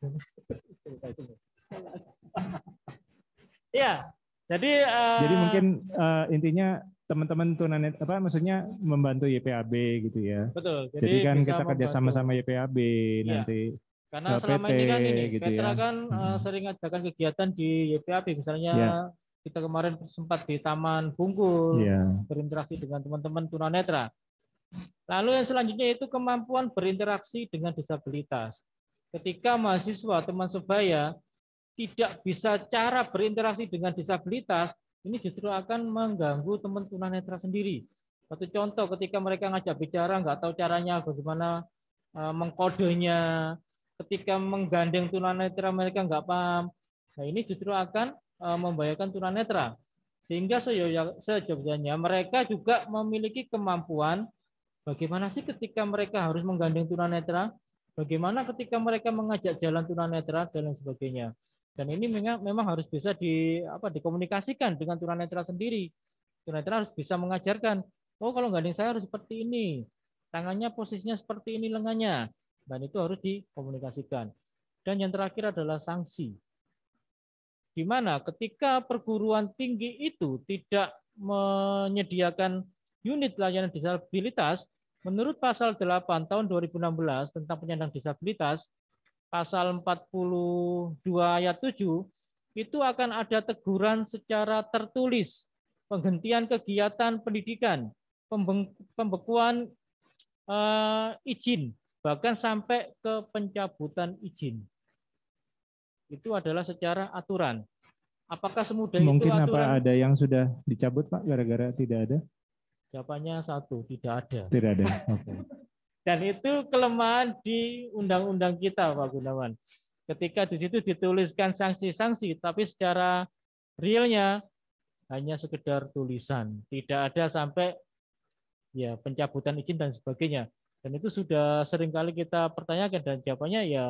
ya, jadi uh, mungkin uh, intinya teman-teman tunanet apa maksudnya membantu YPAB gitu ya. Betul. Jadi, Jadi kan kita kerja sama-sama YPAB ya. nanti. Karena PT, nah, selama ini kan ini gitu ya. Petra ya. kan hmm. sering adakan kegiatan di YPAB misalnya ya. kita kemarin sempat di Taman Bungkul ya. berinteraksi dengan teman-teman tunanetra. Lalu yang selanjutnya itu kemampuan berinteraksi dengan disabilitas. Ketika mahasiswa teman sebaya tidak bisa cara berinteraksi dengan disabilitas, ini justru akan mengganggu teman tunanetra sendiri. Satu contoh ketika mereka ngajak bicara nggak tahu caranya bagaimana e, mengkodenya, ketika menggandeng tunanetra mereka nggak paham. Nah ini justru akan e, membahayakan tunanetra. Sehingga ya, sejauhnya mereka juga memiliki kemampuan bagaimana sih ketika mereka harus menggandeng tunanetra, bagaimana ketika mereka mengajak jalan tunanetra dan lain sebagainya. Dan ini memang, harus bisa di apa dikomunikasikan dengan tunanetra sendiri. Tunanetra harus bisa mengajarkan, oh kalau ganding saya harus seperti ini, tangannya posisinya seperti ini lengannya. Dan itu harus dikomunikasikan. Dan yang terakhir adalah sanksi. Di mana ketika perguruan tinggi itu tidak menyediakan unit layanan disabilitas, menurut pasal 8 tahun 2016 tentang penyandang disabilitas, pasal 42 ayat 7 itu akan ada teguran secara tertulis penghentian kegiatan pendidikan, pembekuan eh, izin, bahkan sampai ke pencabutan izin. Itu adalah secara aturan. Apakah semudah Mungkin itu Mungkin apa ada yang sudah dicabut Pak gara-gara tidak ada? Jawabannya satu, tidak ada. Tidak ada. Oke. Okay. Dan itu kelemahan di undang-undang kita, Pak Gunawan. Ketika di situ dituliskan sanksi-sanksi, tapi secara realnya hanya sekedar tulisan. Tidak ada sampai ya pencabutan izin dan sebagainya. Dan itu sudah seringkali kita pertanyakan dan jawabannya ya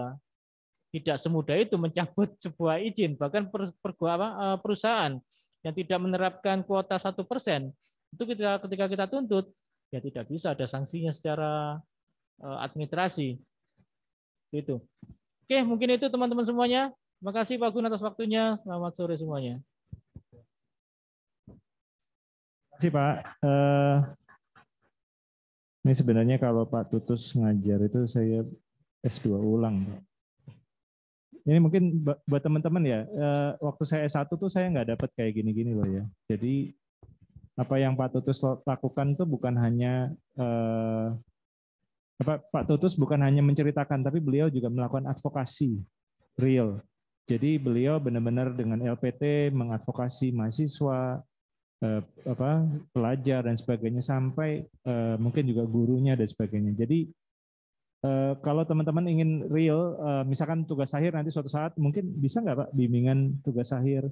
tidak semudah itu mencabut sebuah izin. Bahkan per, e, perusahaan yang tidak menerapkan kuota satu persen itu kita ketika kita tuntut ya tidak bisa ada sanksinya secara Eh, administrasi. itu Oke, mungkin itu teman-teman semuanya. Terima kasih Pak Gun atas waktunya. Selamat sore semuanya. Terima kasih Pak. Eh, ini sebenarnya kalau Pak Tutus ngajar itu saya S2 ulang. Ini mungkin buat teman-teman ya, eh, waktu saya S1 tuh saya nggak dapat kayak gini-gini loh ya. Jadi apa yang Pak Tutus lakukan tuh bukan hanya Pak, Pak Tutus bukan hanya menceritakan, tapi beliau juga melakukan advokasi real. Jadi beliau benar-benar dengan LPT mengadvokasi mahasiswa, eh, apa, pelajar dan sebagainya sampai eh, mungkin juga gurunya dan sebagainya. Jadi eh, kalau teman-teman ingin real, eh, misalkan tugas akhir nanti suatu saat mungkin bisa nggak Pak bimbingan tugas akhir?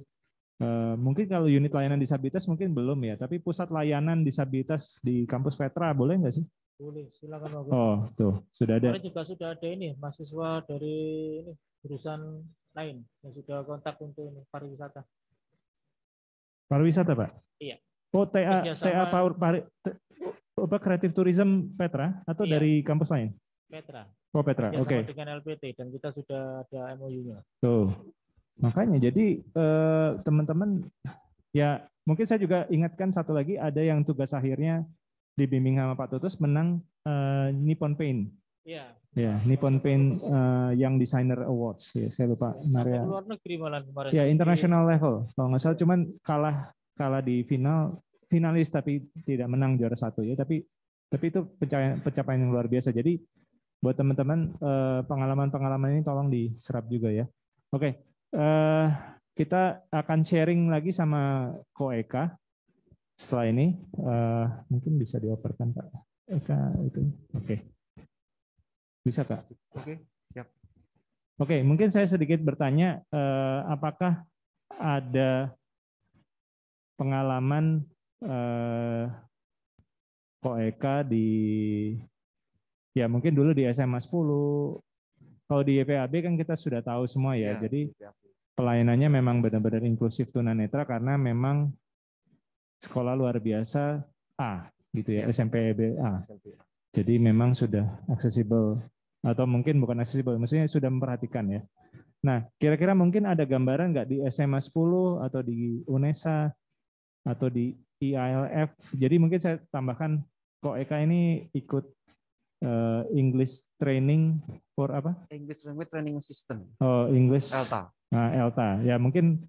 Eh, mungkin kalau unit layanan disabilitas mungkin belum ya, tapi pusat layanan disabilitas di kampus Petra boleh nggak sih? Boleh, silakan Pak Oh, tuh, sudah ada. Kemarin juga sudah ada ini mahasiswa dari ini jurusan lain yang sudah kontak untuk ini pariwisata. Pariwisata, Pak? Iya. Oh, TA Kerjasama, TA Power pari, apa kreatif tourism Petra atau iya. dari kampus lain? Petra. Oh, Petra. Oke. Okay. Dengan LPT dan kita sudah ada MOU-nya. Tuh. Makanya jadi eh, teman-teman eh, ya mungkin saya juga ingatkan satu lagi ada yang tugas akhirnya dibimbing sama Pak Tutus menang uh, Nippon Paint. Iya. Ya, Nippon Paint uh, Young Designer Awards. Ya, saya lupa. Maria. Luar negeri malah kemarin. Ya, international level. Kalau nggak salah cuman kalah kalah di final finalis tapi tidak menang juara satu ya. Tapi tapi itu pencapaian, pencapaian yang luar biasa. Jadi buat teman-teman eh, pengalaman-pengalaman ini tolong diserap juga ya. Oke, okay. kita akan sharing lagi sama Ko setelah ini uh, mungkin bisa dioperkan Pak. Eka itu. Oke. Okay. Bisa Kak? Oke, okay, siap. Oke, okay, mungkin saya sedikit bertanya uh, apakah ada pengalaman uh, eh, Ko Eka di ya mungkin dulu di SMA 10 kalau di YPAB kan kita sudah tahu semua ya, ya jadi iya. pelayanannya memang benar-benar inklusif tunanetra karena memang sekolah luar biasa A gitu ya, iya. SMP A. Jadi memang sudah accessible atau mungkin bukan accessible, maksudnya sudah memperhatikan ya. Nah, kira-kira mungkin ada gambaran nggak di SMA 10 atau di UNESA atau di ILF. Jadi mungkin saya tambahkan kok Eka ini ikut eh, English training for apa? English language training system. Oh, English. Elta. Nah, Elta. Ya mungkin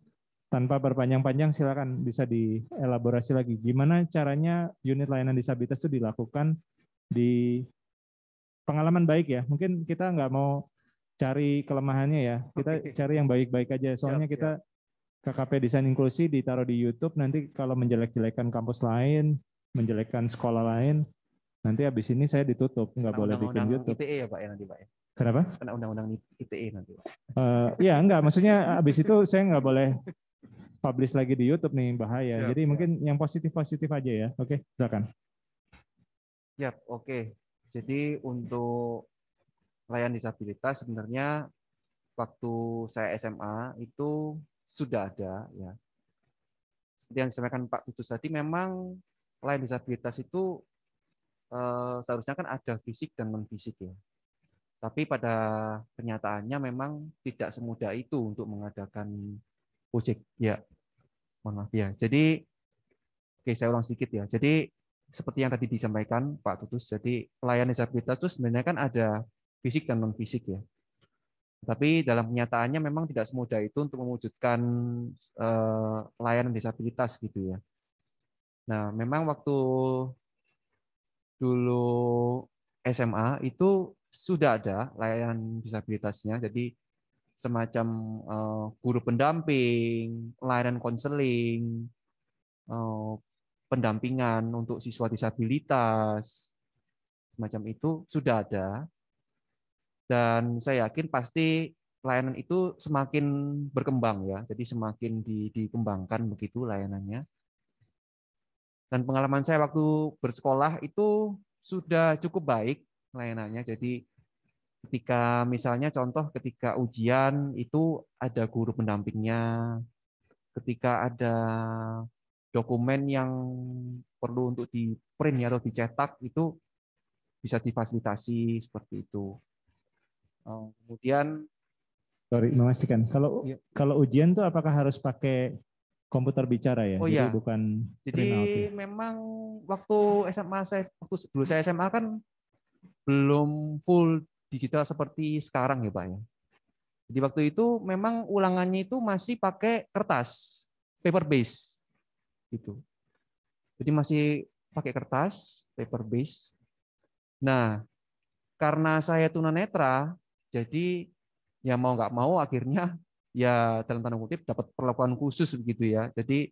tanpa berpanjang-panjang silakan bisa dielaborasi lagi gimana caranya unit layanan disabilitas itu dilakukan di pengalaman baik ya mungkin kita nggak mau cari kelemahannya ya kita okay. cari yang baik-baik aja soalnya siap, kita siap. KKP desain inklusi ditaruh di YouTube nanti kalau menjelek-jelekan kampus lain menjelekkan sekolah lain nanti habis ini saya ditutup nggak nah, boleh bikin YouTube e ya pak ya nanti pak ya Kenapa? Karena undang-undang ITE nanti. Uh, ya enggak, maksudnya eh, abis itu saya enggak boleh publish lagi di YouTube nih bahaya. Siap, Jadi siap. mungkin yang positif-positif aja ya. Oke, okay, silakan. Ya, oke. Okay. Jadi untuk layan disabilitas sebenarnya waktu saya SMA itu sudah ada ya. Seperti yang disampaikan Pak Putus tadi memang layan disabilitas itu eh, seharusnya kan ada fisik dan non fisik ya. Tapi pada kenyataannya memang tidak semudah itu untuk mengadakan proyek Ya, maaf ya. Jadi, oke saya ulang sedikit ya. Jadi seperti yang tadi disampaikan Pak Tutus, jadi pelayanan disabilitas itu sebenarnya kan ada fisik dan non fisik ya. Tapi dalam kenyataannya memang tidak semudah itu untuk mewujudkan pelayanan eh, disabilitas gitu ya. Nah, memang waktu dulu SMA itu sudah ada layanan disabilitasnya, jadi semacam eh, guru pendamping, layanan konseling, eh, pendampingan untuk siswa disabilitas, semacam itu sudah ada. Dan saya yakin pasti layanan itu semakin berkembang ya, jadi semakin di, dikembangkan begitu layanannya. Dan pengalaman saya waktu bersekolah itu sudah cukup baik layanannya. Jadi ketika misalnya contoh ketika ujian itu ada guru pendampingnya, ketika ada dokumen yang perlu untuk di print ya, atau dicetak itu bisa difasilitasi seperti itu. Eh, kemudian sorry memastikan kalau iya. kalau ujian tuh apakah harus pakai komputer bicara ya? Oh iya. jadi iya. bukan Jadi out, ya? memang waktu SMA saya waktu dulu saya SMA kan belum full digital seperti sekarang ya Pak ya. Jadi waktu itu memang ulangannya itu masih pakai kertas, paper base. Gitu. Jadi masih pakai kertas, paper base. Nah, karena saya tunanetra, jadi ya mau nggak mau akhirnya ya dalam tanda kutip dapat perlakuan khusus begitu ya. Jadi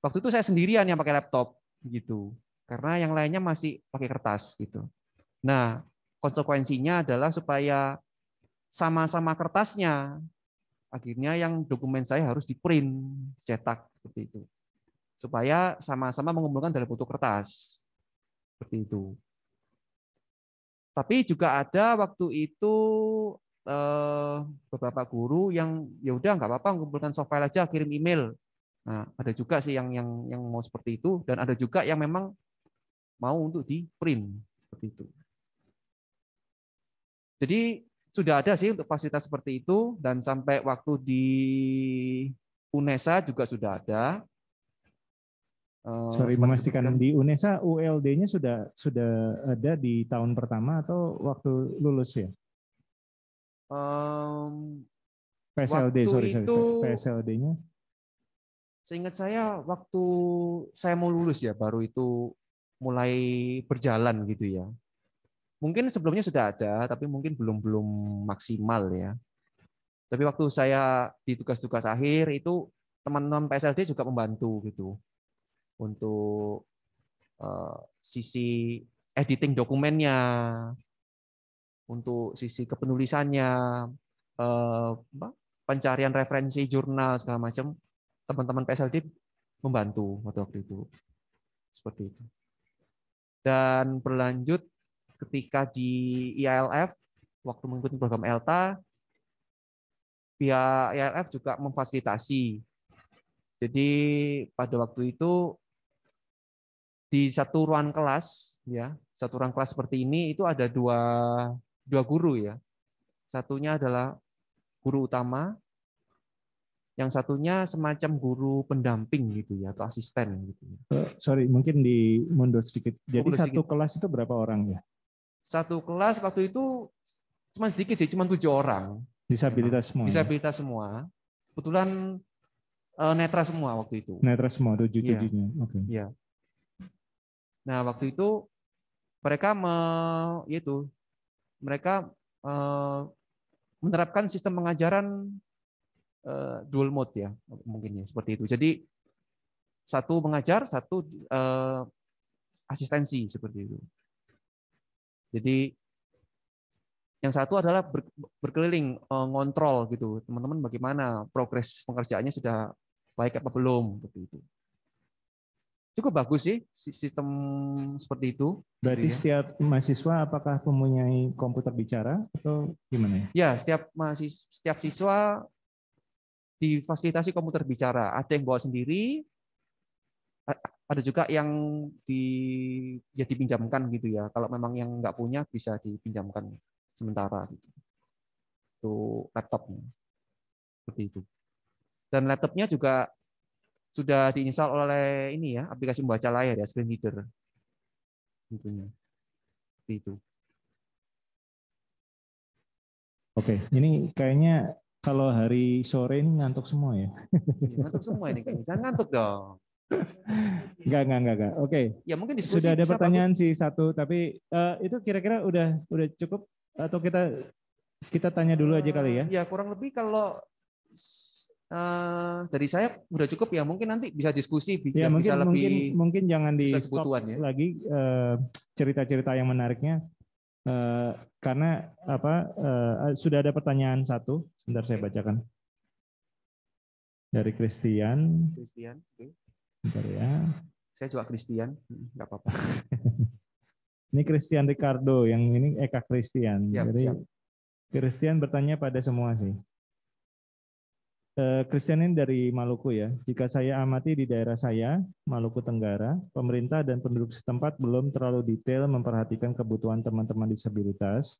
waktu itu saya sendirian yang pakai laptop gitu. Karena yang lainnya masih pakai kertas gitu. Nah, Konsekuensinya adalah supaya sama-sama kertasnya. Akhirnya yang dokumen saya harus di-print, cetak seperti itu. Supaya sama-sama mengumpulkan dalam bentuk kertas. Seperti itu. Tapi juga ada waktu itu eh, beberapa guru yang ya udah nggak apa-apa mengumpulkan soft file aja kirim email. Nah, ada juga sih yang yang yang mau seperti itu dan ada juga yang memang mau untuk di print seperti itu. Jadi sudah ada sih untuk fasilitas seperti itu dan sampai waktu di UNESA juga sudah ada. Eh, sorry memastikan di UNESA ULD-nya sudah sudah ada di tahun pertama atau waktu lulus ya? Um, PSLD waktu sorry, sorry, PSLD-nya. Seingat saya waktu saya mau lulus ya baru itu mulai berjalan gitu ya mungkin sebelumnya sudah ada, tapi mungkin belum belum maksimal ya. Tapi waktu saya di tugas-tugas akhir itu teman-teman PSLD juga membantu gitu untuk uh, sisi editing dokumennya, untuk sisi kepenulisannya, uh, pencarian referensi jurnal segala macam, teman-teman PSLD membantu waktu itu seperti itu. Dan berlanjut ketika di IALF waktu mengikuti program ELTA pihak IALF juga memfasilitasi. Jadi pada waktu itu di satu ruang kelas ya, satu ruang kelas seperti ini itu ada dua dua guru ya. Satunya adalah guru utama, yang satunya semacam guru pendamping gitu ya atau asisten gitu ya. eh, Sorry, mungkin di mundur sedikit. Jadi mundur satu kelas itu berapa orang ya? Satu kelas waktu itu cuma sedikit sih, cuma tujuh orang. Disabilitas semua. Ya? Disabilitas semua. Kebetulan eh, netra semua waktu itu. Netra semua tujuh tujuhnya. Ya. Oke. Okay. Ya. Nah waktu itu mereka me, itu mereka eh, menerapkan sistem pengajaran eh, dual mode ya mungkin ya seperti itu. Jadi satu mengajar, satu eh, asistensi seperti itu. Jadi yang satu adalah berkeliling eh, ngontrol gitu teman-teman bagaimana progres pengerjaannya sudah baik apa belum begitu cukup bagus sih sistem seperti itu berarti gitu ya. setiap mahasiswa apakah mempunyai komputer bicara atau gimana ya? ya setiap mahasiswa setiap siswa difasilitasi komputer bicara ada yang bawa sendiri ada juga yang di ya dipinjamkan gitu ya. Kalau memang yang nggak punya bisa dipinjamkan sementara gitu. Itu laptopnya. Seperti itu. Dan laptopnya juga sudah diinstal oleh ini ya, aplikasi membaca layar ya, screen reader. Tentunya. Seperti itu. Oke, ini kayaknya kalau hari sore ini ngantuk semua ya. Iya, ngantuk semua ini kayaknya. Jangan ngantuk dong. Enggak, enggak, enggak, enggak. Oke. Okay. Ya mungkin diskusi. Sudah ada pertanyaan sih satu, tapi uh, itu kira-kira udah udah cukup atau kita kita tanya dulu aja kali ya? ya kurang lebih kalau uh, dari saya udah cukup ya. Mungkin nanti bisa diskusi ya, bisa mungkin, lebih mungkin jangan di stop ya. lagi eh, cerita-cerita uh, yang menariknya uh, karena apa uh, sudah ada pertanyaan satu. Sebentar saya bacakan dari Christian. Christian. Okay Bentar ya. Saya juga Christian, nggak apa-apa. ini Christian Ricardo, yang ini Eka Christian. Siap, Jadi siap. Christian bertanya pada semua sih. Eh, Christian ini dari Maluku ya. Jika saya amati di daerah saya, Maluku Tenggara, pemerintah dan penduduk setempat belum terlalu detail memperhatikan kebutuhan teman-teman disabilitas,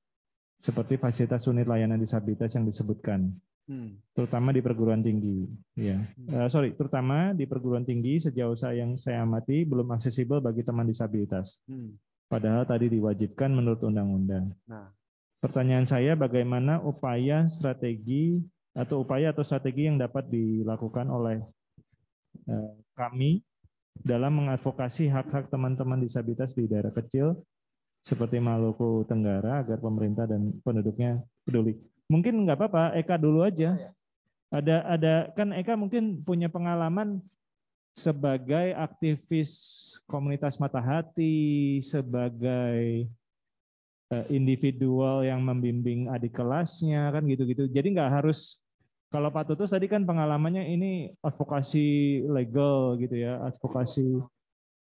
seperti fasilitas unit layanan disabilitas yang disebutkan. Hmm. terutama di perguruan tinggi. Ya, yeah. Hmm. uh, sorry, terutama di perguruan tinggi sejauh saya yang saya amati belum aksesibel bagi teman disabilitas. Hmm. Padahal tadi diwajibkan menurut undang-undang. Nah. Pertanyaan saya bagaimana upaya strategi atau upaya atau strategi yang dapat dilakukan oleh uh, kami dalam mengadvokasi hak-hak teman-teman disabilitas di daerah kecil seperti Maluku Tenggara agar pemerintah dan penduduknya peduli. Mungkin nggak apa-apa, Eka dulu aja. Ya. Ada ada kan Eka mungkin punya pengalaman sebagai aktivis komunitas Mata Hati sebagai eh, individual yang membimbing adik kelasnya kan gitu-gitu. Jadi nggak harus kalau Pak Tutus tadi kan pengalamannya ini advokasi legal gitu ya, advokasi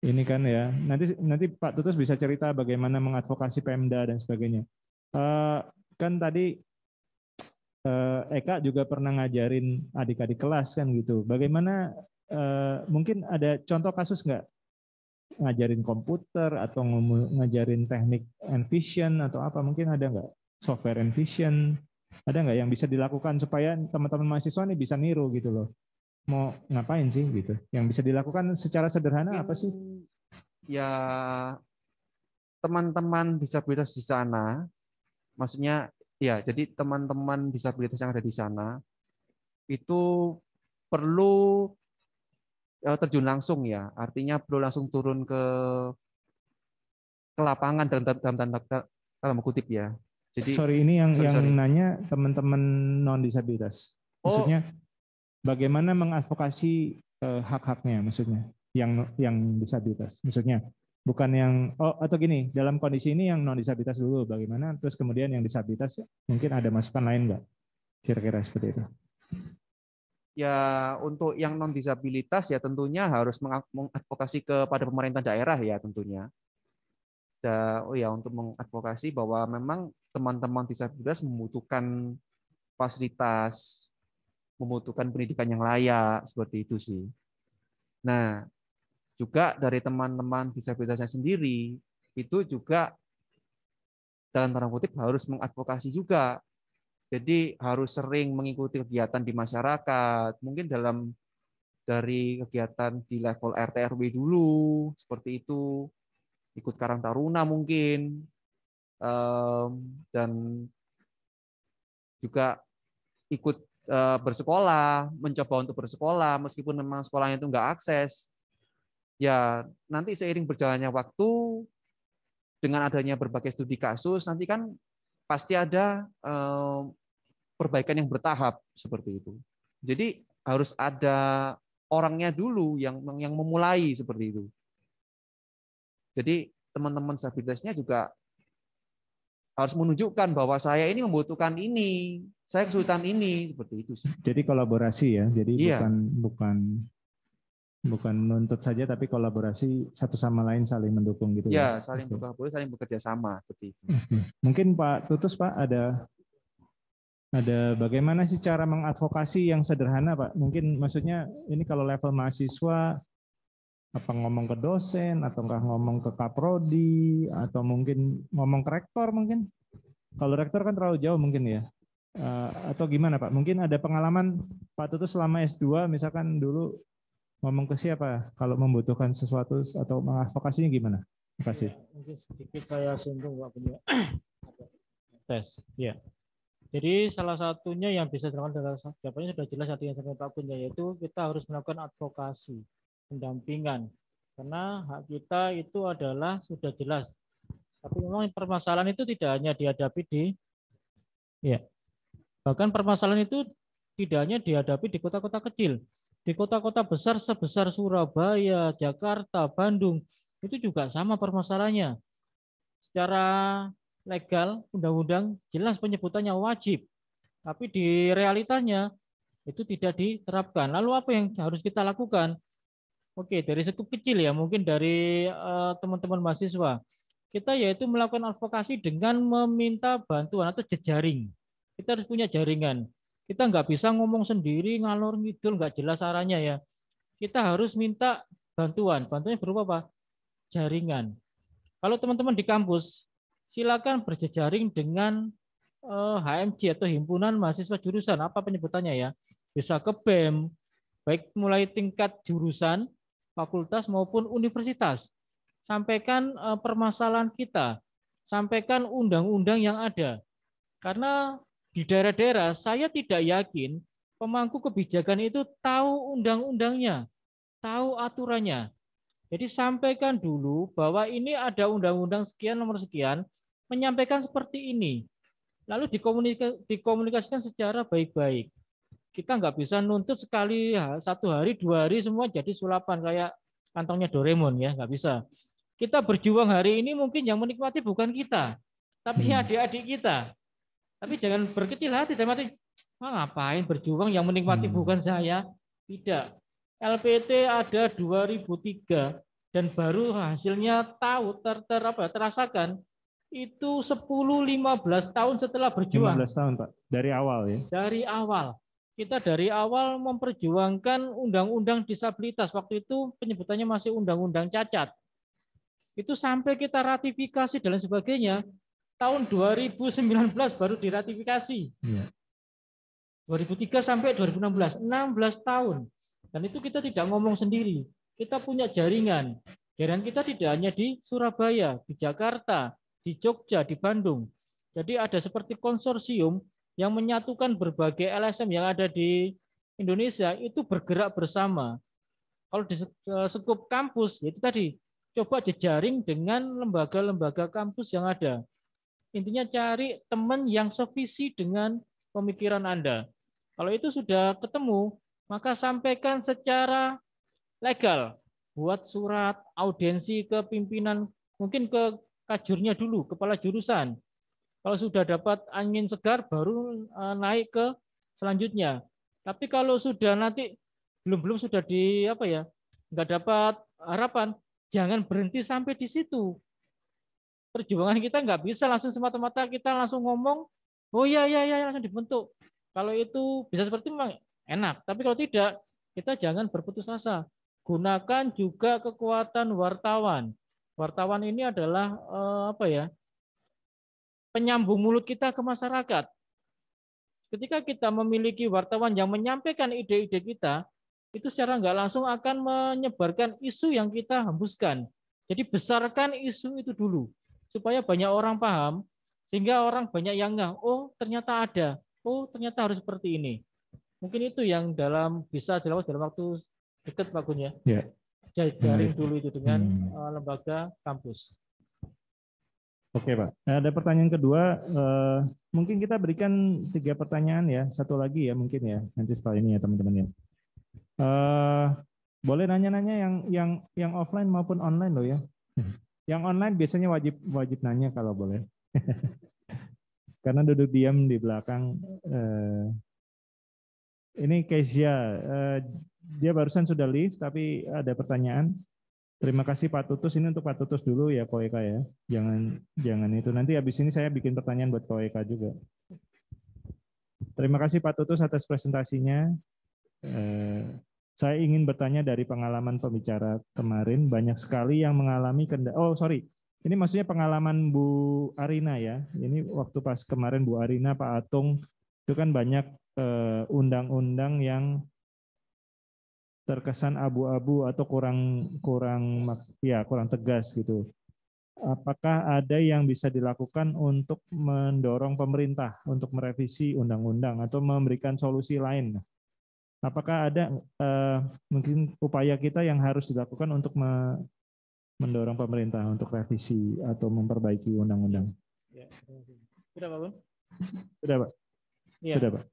ini kan ya. Nanti nanti Pak Tutus bisa cerita bagaimana mengadvokasi Pemda dan sebagainya. Uh, kan tadi Eh, Eka juga pernah ngajarin adik-adik kelas kan gitu. Bagaimana eh, mungkin ada contoh kasus nggak ngajarin komputer atau ngajarin teknik Envision atau apa mungkin ada nggak software Envision ada nggak yang bisa dilakukan supaya teman-teman mahasiswa nih bisa niru gitu loh mau ngapain sih gitu yang bisa dilakukan secara sederhana mungkin, apa sih ya teman-teman bisa disabilitas di sana maksudnya ya jadi teman-teman disabilitas yang ada di sana itu perlu e, terjun langsung ya artinya perlu langsung turun ke ke lapangan dalam dalam tanda dalam kutip ya jadi sorry ini yang sorry, yang sorry. nanya teman-teman non disabilitas oh. maksudnya oh. bagaimana mengadvokasi e, hak-haknya maksudnya yang yang disabilitas maksudnya bukan yang oh atau gini dalam kondisi ini yang non disabilitas dulu bagaimana terus kemudian yang disabilitas mungkin ada masukan lain nggak kira-kira seperti itu ya untuk yang non disabilitas ya tentunya harus mengadvokasi kepada pemerintah daerah ya tentunya dan oh ya untuk mengadvokasi bahwa memang teman-teman disabilitas membutuhkan fasilitas membutuhkan pendidikan yang layak seperti itu sih nah juga dari teman-teman disabilitasnya sendiri itu juga dalam tanda kutip harus mengadvokasi juga. Jadi harus sering mengikuti kegiatan di masyarakat, mungkin dalam dari kegiatan di level RT RW dulu seperti itu, ikut Karang Taruna mungkin dan juga ikut eh, bersekolah, mencoba untuk bersekolah meskipun memang sekolahnya itu enggak akses, ya nanti seiring berjalannya waktu dengan adanya berbagai studi kasus nanti kan pasti ada eh, perbaikan yang bertahap seperti itu. Jadi harus ada orangnya dulu yang yang memulai seperti itu. Jadi teman-teman disabilitasnya juga harus menunjukkan bahwa saya ini membutuhkan ini, saya kesulitan ini seperti itu Jadi kolaborasi ya, jadi iya. bukan bukan bukan nuntut saja tapi kolaborasi satu sama lain saling mendukung gitu ya, ya? saling berkolaborasi saling bekerja sama seperti itu hmm, hmm. mungkin Pak Tutus Pak ada ada bagaimana sih cara mengadvokasi yang sederhana Pak mungkin maksudnya ini kalau level mahasiswa apa ngomong ke dosen ataukah ngomong ke kaprodi atau mungkin ngomong ke rektor mungkin kalau rektor kan terlalu jauh mungkin ya eh, atau gimana Pak mungkin ada pengalaman Pak Tutus selama S2 misalkan dulu ngomong ke siapa kalau membutuhkan sesuatu atau mengadvokasinya gimana? Terima kasih. Iya, mungkin sedikit saya singgung Pak Bunda. Tes, ya. Jadi salah satunya yang bisa dilakukan adalah jawabannya sudah jelas tadi yang sampaikan Pak Bunda yaitu kita harus melakukan advokasi, pendampingan. Karena hak kita itu adalah sudah jelas. Tapi memang permasalahan itu tidak hanya dihadapi di ya. Bahkan permasalahan itu tidak hanya dihadapi di kota-kota kecil di kota-kota besar sebesar Surabaya, Jakarta, Bandung, itu juga sama permasalahannya. Secara legal, undang-undang jelas penyebutannya wajib, tapi di realitanya itu tidak diterapkan. Lalu apa yang harus kita lakukan? Oke, dari sekup kecil ya, mungkin dari eh, teman-teman uh, mahasiswa. Kita yaitu melakukan advokasi dengan meminta bantuan atau jejaring. Kita harus punya jaringan kita nggak bisa ngomong sendiri, ngalor ngidul, nggak jelas arahnya ya. Kita harus minta bantuan. Bantuannya berupa apa? Jaringan. Kalau teman-teman di kampus, silakan berjejaring dengan HMC eh, atau Himpunan Mahasiswa Jurusan, apa penyebutannya ya? Bisa ke BEM, baik mulai tingkat jurusan, fakultas maupun universitas. Sampaikan eh, permasalahan kita, sampaikan undang-undang yang ada. Karena di daerah-daerah saya tidak yakin pemangku kebijakan itu tahu undang-undangnya, tahu aturannya. Jadi sampaikan dulu bahwa ini ada undang-undang sekian nomor sekian menyampaikan seperti ini. Lalu dikomunikasikan secara baik-baik. Kita nggak bisa nuntut sekali satu hari dua hari semua jadi sulapan kayak kantongnya Doremon ya nggak bisa. Kita berjuang hari ini mungkin yang menikmati bukan kita, tapi hmm. adik-adik kita. Tapi jangan berkecil hati, teman-teman. Ah, ngapain berjuang yang menikmati hmm. bukan saya? Tidak. LPT ada 2003 dan baru hasilnya tahu ter, ter apa ya, terasakan itu 10 15 tahun setelah berjuang. 15 tahun, Pak. Dari awal ya. Dari awal. Kita dari awal memperjuangkan undang-undang disabilitas. Waktu itu penyebutannya masih undang-undang cacat. Itu sampai kita ratifikasi dan lain sebagainya, tahun 2019 baru diratifikasi. Ya. 2003 sampai 2016, 16 tahun. Dan itu kita tidak ngomong sendiri. Kita punya jaringan. Jaringan kita tidak hanya di Surabaya, di Jakarta, di Jogja, di Bandung. Jadi ada seperti konsorsium yang menyatukan berbagai LSM yang ada di Indonesia itu bergerak bersama. Kalau di eh, sekup kampus, itu tadi, coba jejaring dengan lembaga-lembaga kampus yang ada. Intinya cari teman yang sevisi dengan pemikiran Anda. Kalau itu sudah ketemu, maka sampaikan secara legal. Buat surat audiensi ke pimpinan, mungkin ke kajurnya dulu, kepala jurusan. Kalau sudah dapat angin segar, baru eh, naik ke selanjutnya. Tapi kalau sudah nanti belum-belum sudah di apa ya, nggak dapat harapan, jangan berhenti sampai di situ perjuangan kita nggak bisa langsung semata-mata kita langsung ngomong, oh iya iya iya langsung dibentuk. Kalau itu bisa seperti itu enak, tapi kalau tidak kita jangan berputus asa. Gunakan juga kekuatan wartawan. Wartawan ini adalah eh, apa ya? penyambung mulut kita ke masyarakat. Ketika kita memiliki wartawan yang menyampaikan ide-ide kita, itu secara nggak langsung akan menyebarkan isu yang kita hembuskan. Jadi besarkan isu itu dulu supaya banyak orang paham sehingga orang banyak yang nggak oh ternyata ada oh ternyata harus seperti ini mungkin itu yang dalam bisa dilakukan dalam waktu dekat Pak Gun ya yeah. jaring hmm. dulu itu dengan hmm. Eh, lembaga kampus Oke Pak, nah, ada pertanyaan kedua, eh, mungkin kita berikan tiga pertanyaan ya, satu lagi ya mungkin ya, nanti setelah ini ya teman-teman ya. Eh, boleh nanya-nanya yang yang yang offline maupun online loh ya. Yang online biasanya wajib wajib nanya kalau boleh. Karena duduk diam di belakang. Eh, ini Kezia, eh, dia barusan sudah list, tapi ada pertanyaan. Terima kasih Pak Tutus. Ini untuk Pak Tutus dulu ya Ko ya. Jangan jangan itu. Nanti habis ini saya bikin pertanyaan buat Ko juga. Terima kasih Pak Tutus atas presentasinya. Eh, saya ingin bertanya dari pengalaman pembicara kemarin, banyak sekali yang mengalami kendala. Oh, sorry. Ini maksudnya pengalaman Bu Arina ya. Ini waktu pas kemarin Bu Arina, Pak Atung, itu kan banyak eh, undang-undang eh, yang terkesan abu-abu atau kurang kurang ya kurang tegas gitu. Apakah ada yang bisa dilakukan untuk mendorong pemerintah untuk merevisi undang-undang atau memberikan solusi lain apakah ada uh, mungkin upaya kita yang harus dilakukan untuk me mendorong pemerintah untuk revisi atau memperbaiki undang-undang? Ya, sudah Pak Sudah Pak. Ya. Sudah Pak.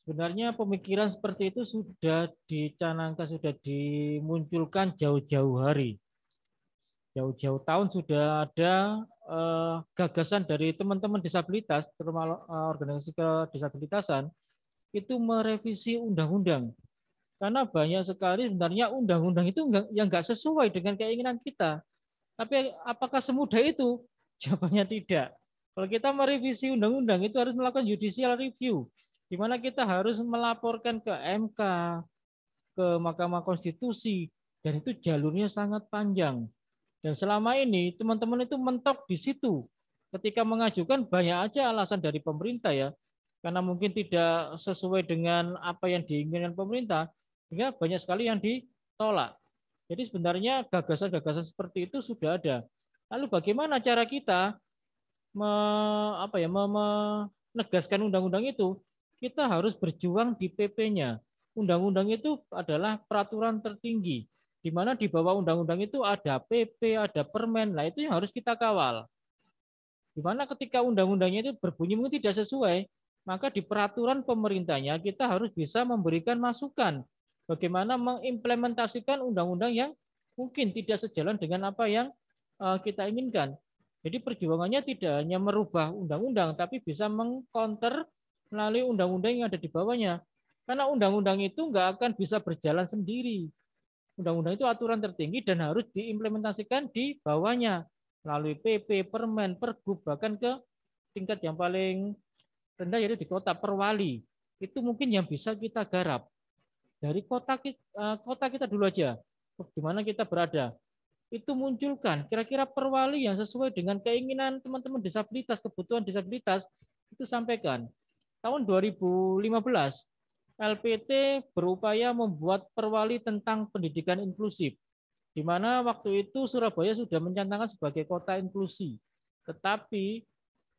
Sebenarnya pemikiran seperti itu sudah dicanangkan, sudah dimunculkan jauh-jauh hari. Jauh-jauh tahun sudah ada eh, gagasan dari teman-teman disabilitas, terutama eh, organisasi kedisabilitasan, itu merevisi undang-undang. Karena banyak sekali sebenarnya undang-undang itu yang nggak sesuai dengan keinginan kita. Tapi apakah semudah itu? Jawabannya tidak. Kalau kita merevisi undang-undang itu harus melakukan judicial review, di mana kita harus melaporkan ke MK, ke Mahkamah Konstitusi, dan itu jalurnya sangat panjang. Dan selama ini teman-teman itu mentok di situ. Ketika mengajukan banyak aja alasan dari pemerintah ya karena mungkin tidak sesuai dengan apa yang diinginkan pemerintah, sehingga banyak sekali yang ditolak. Jadi sebenarnya gagasan-gagasan seperti itu sudah ada. Lalu bagaimana cara kita me, apa ya, menegaskan undang-undang itu? Kita harus berjuang di PP-nya. Undang-undang itu adalah peraturan tertinggi, di mana di bawah undang-undang itu ada PP, ada permen, lah itu yang harus kita kawal. Di mana ketika undang-undangnya itu berbunyi mungkin tidak sesuai, maka di peraturan pemerintahnya kita harus bisa memberikan masukan bagaimana mengimplementasikan undang-undang yang mungkin tidak sejalan dengan apa yang eh, kita inginkan. Jadi perjuangannya tidak hanya merubah undang-undang, tapi bisa mengcounter melalui undang-undang yang ada di bawahnya. Karena undang-undang itu nggak akan bisa berjalan sendiri. Undang-undang itu aturan tertinggi dan harus diimplementasikan di bawahnya melalui PP, Permen, Pergub, bahkan ke tingkat yang paling rendah yaitu di kota perwali itu mungkin yang bisa kita garap dari kota kita, eh, kota kita dulu aja di mana kita berada itu munculkan kira-kira perwali yang sesuai dengan keinginan teman-teman disabilitas kebutuhan disabilitas itu sampaikan tahun 2015 LPT berupaya membuat perwali tentang pendidikan inklusif di mana waktu itu Surabaya sudah mencantangkan sebagai kota inklusi tetapi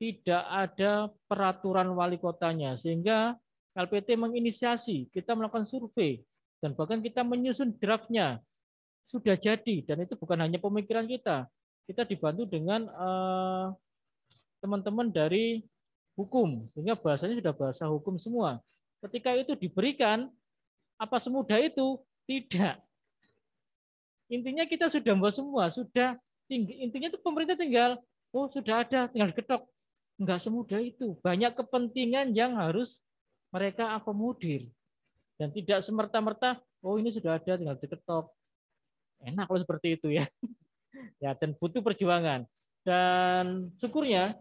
tidak ada peraturan wali kotanya sehingga LPT menginisiasi kita melakukan survei dan bahkan kita menyusun draftnya sudah jadi dan itu bukan hanya pemikiran kita kita dibantu dengan eh, teman-teman uh, dari hukum sehingga bahasanya sudah bahasa hukum semua ketika itu diberikan apa semudah itu tidak intinya kita sudah membuat semua sudah tinggi, intinya itu pemerintah tinggal oh sudah ada tinggal ketok nggak semudah itu. Banyak kepentingan yang harus mereka akomodir. Dan tidak semerta-merta, oh ini sudah ada, tinggal diketok. Enak kalau seperti itu ya. ya dan butuh perjuangan. Dan syukurnya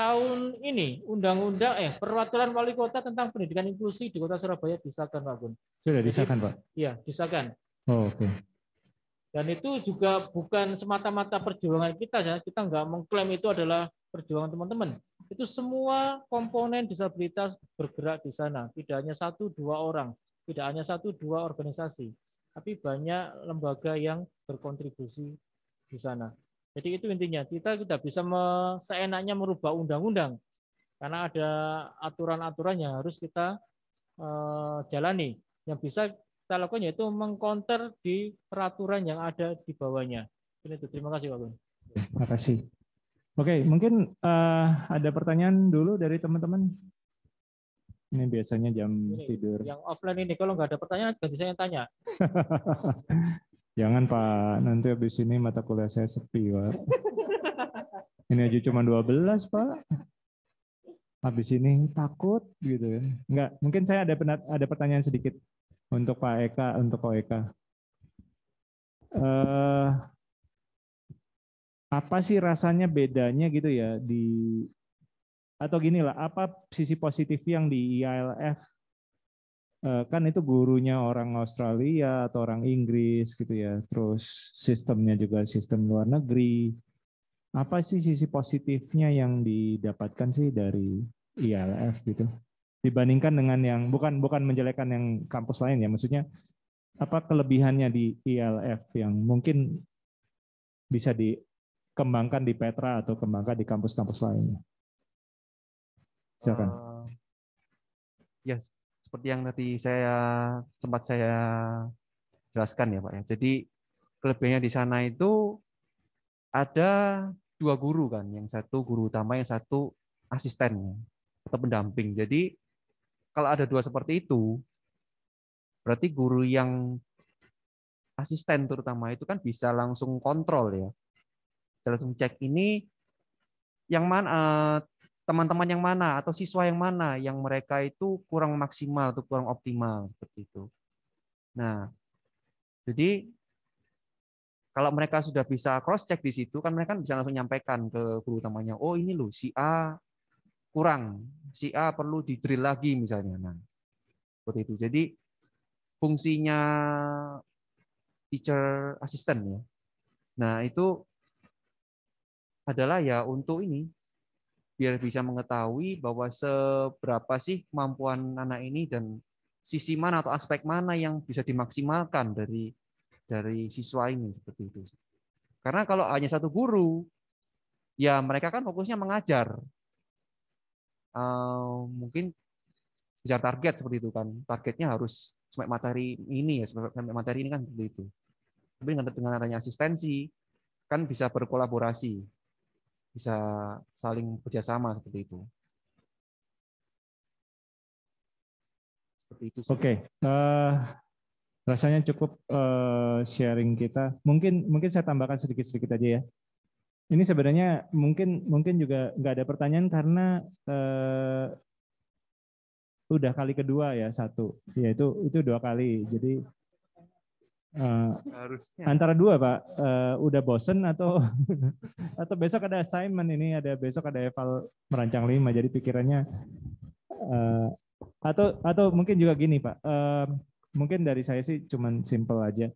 tahun ini undang-undang eh peraturan wali kota tentang pendidikan inklusi di kota Surabaya disahkan Pak Gun. Sudah disahkan Pak? Iya disahkan. Oh, Oke. Okay. Dan itu juga bukan semata-mata perjuangan kita ya. Kita nggak mengklaim itu adalah perjuangan teman-teman. Itu semua komponen disabilitas bergerak di sana. Tidak hanya satu dua orang, tidak hanya satu dua organisasi, tapi banyak lembaga yang berkontribusi di sana. Jadi itu intinya kita tidak bisa me, seenaknya merubah undang-undang karena ada aturan-aturan yang harus kita e, jalani. Yang bisa kita lakukan yaitu mengkonter di peraturan yang ada di bawahnya. Itu terima kasih Pak Gun. Terima kasih. Oke, okay, mungkin uh, ada pertanyaan dulu dari teman-teman. Ini biasanya jam ini, tidur. Yang offline ini kalau nggak ada pertanyaan nggak bisa yang tanya. Jangan Pak, nanti habis ini mata kuliah saya sepi Pak. ini aja cuma 12 Pak. Habis ini takut gitu. Enggak, ya. mungkin saya ada ada pertanyaan sedikit untuk Pak Eka, untuk Pak Eka. Uh, apa sih rasanya bedanya gitu ya di atau gini lah apa sisi positif yang di ILF eh, kan itu gurunya orang Australia atau orang Inggris gitu ya terus sistemnya juga sistem luar negeri apa sih sisi positifnya yang didapatkan sih dari ILF gitu dibandingkan dengan yang bukan bukan menjelekan yang kampus lain ya maksudnya apa kelebihannya di ILF yang mungkin bisa di kembangkan di Petra atau kembangkan di kampus-kampus lainnya. Silakan. Uh, eh, yes, ya, seperti yang tadi saya sempat saya jelaskan ya Pak ya. Jadi kelebihannya di sana itu ada dua guru kan, yang satu guru utama, yang satu asisten atau pendamping. Jadi kalau ada dua seperti itu, berarti guru yang asisten terutama itu kan bisa langsung kontrol ya kita langsung cek ini yang mana eh, teman-teman yang mana atau siswa yang mana yang mereka itu kurang maksimal atau kurang optimal seperti itu. Nah, jadi kalau mereka sudah bisa cross check di situ kan mereka kan bisa langsung nyampaikan ke guru utamanya, oh ini loh si A kurang, si A perlu di drill lagi misalnya. Nah, seperti itu. Jadi fungsinya teacher assistant ya. Nah, itu adalah ya untuk ini biar bisa mengetahui bahwa seberapa sih kemampuan anak ini dan sisi mana atau aspek mana yang bisa dimaksimalkan dari dari siswa ini seperti itu. Karena kalau hanya satu guru, ya mereka kan fokusnya mengajar. Uh, mungkin bisa target seperti itu kan. Targetnya harus sampai materi ini ya, sampai materi ini kan seperti itu. Tapi dengan, dengan adanya asistensi, kan bisa berkolaborasi bisa saling bekerjasama seperti itu. Seperti itu. Oke, okay. uh, eh, rasanya cukup eh, sharing kita. Mungkin mungkin saya tambahkan sedikit-sedikit aja ya. Ini sebenarnya mungkin mungkin juga nggak ada pertanyaan karena uh, udah kali kedua ya satu, yaitu itu dua kali. Jadi Eh, Harusnya. Antara dua pak, uh, udah bosen atau atau besok ada assignment ini, ada besok ada eval merancang lima, jadi pikirannya uh, atau atau mungkin juga gini pak, uh, mungkin dari saya sih cuman simple aja.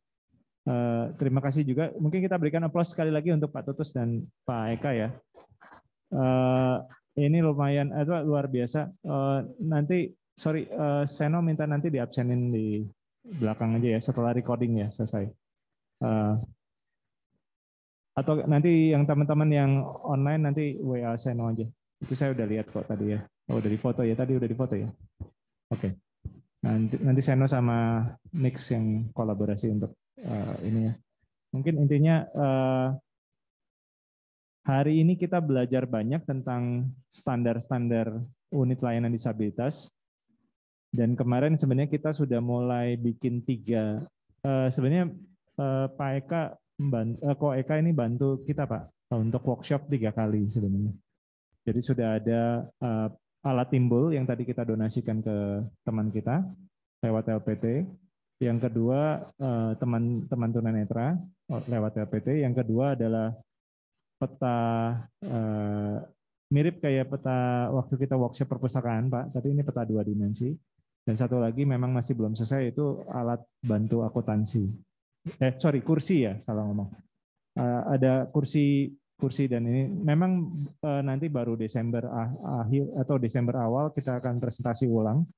Uh, terima kasih juga. Mungkin kita berikan aplaus sekali lagi untuk Pak Tutus dan Pak Eka ya. Uh, ini lumayan, itu luar biasa. Uh, nanti sorry, uh, Seno minta nanti diabsenin di belakang aja ya setelah recording ya selesai. Uh, atau nanti yang teman-teman yang online nanti WA saya no aja. Itu saya udah lihat kok tadi ya. Oh udah di foto ya tadi udah di foto ya. Oke. Okay. Nanti nanti Seno sama Nix yang kolaborasi untuk uh, ini ya. Mungkin intinya uh, hari ini kita belajar banyak tentang standar-standar unit layanan disabilitas dan kemarin sebenarnya kita sudah mulai bikin tiga. Eh, sebenarnya eh, Pak Eka, bantu, eh, Ko Eka ini bantu kita Pak untuk workshop tiga kali sebenarnya. Jadi sudah ada alat timbul yang tadi kita donasikan ke teman kita lewat LPT. Yang kedua teman-teman tunanetra lewat LPT. Yang kedua adalah peta mirip kayak peta waktu kita workshop perpustakaan Pak. Tapi ini peta dua dimensi. Dan satu lagi memang masih belum selesai itu alat bantu akuntansi. Eh sorry kursi ya salah ngomong. Eh, ada kursi kursi dan ini memang eh, nanti baru Desember ah, akhir atau Desember awal kita akan presentasi ulang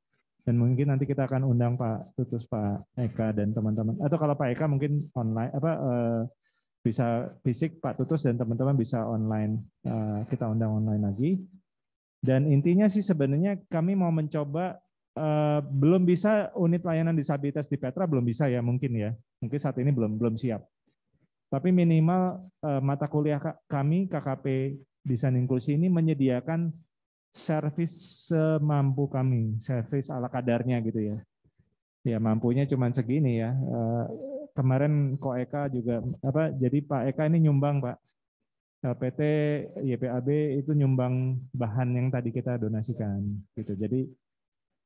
dan mungkin nanti kita akan undang Pak Tutus, Pak Eka dan teman-teman atau kalau Pak Eka mungkin online apa eh, bisa fisik Pak Tutus dan teman-teman bisa online kita undang online lagi dan intinya sih sebenarnya kami mau mencoba Eh, belum bisa unit layanan disabilitas di Petra belum bisa ya mungkin ya. Mungkin saat ini belum belum siap. Tapi minimal uh, mata kuliah kami KKP Desain Inklusi ini menyediakan servis semampu kami, servis ala kadarnya gitu ya. Ya mampunya cuma segini ya. Uh, kemarin Ko Eka juga apa jadi Pak Eka ini nyumbang Pak LPT YPAB itu nyumbang bahan yang tadi kita donasikan gitu. Jadi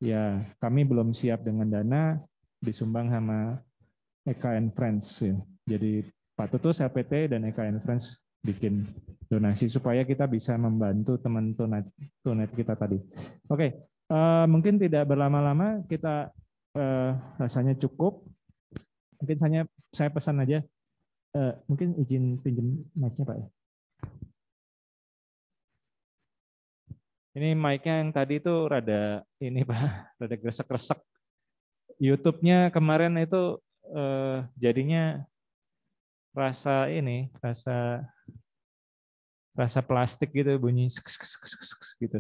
ya kami belum siap dengan dana disumbang sama Eka and Friends. Ya. Jadi Pak Tutus LPT dan EKN Friends bikin donasi supaya kita bisa membantu teman tunet, tunet kita tadi. Oke, okay. uh, eh, mungkin tidak berlama-lama kita uh, rasanya cukup. Mungkin saya saya pesan aja. Uh, mungkin izin pinjam mic-nya Pak. Ya. Ini mic-nya yang tadi itu rada ini Pak, rada gresek-gresek. YouTube-nya kemarin itu eh, jadinya rasa ini, rasa rasa plastik gitu bunyi seks, seks, seks, gitu.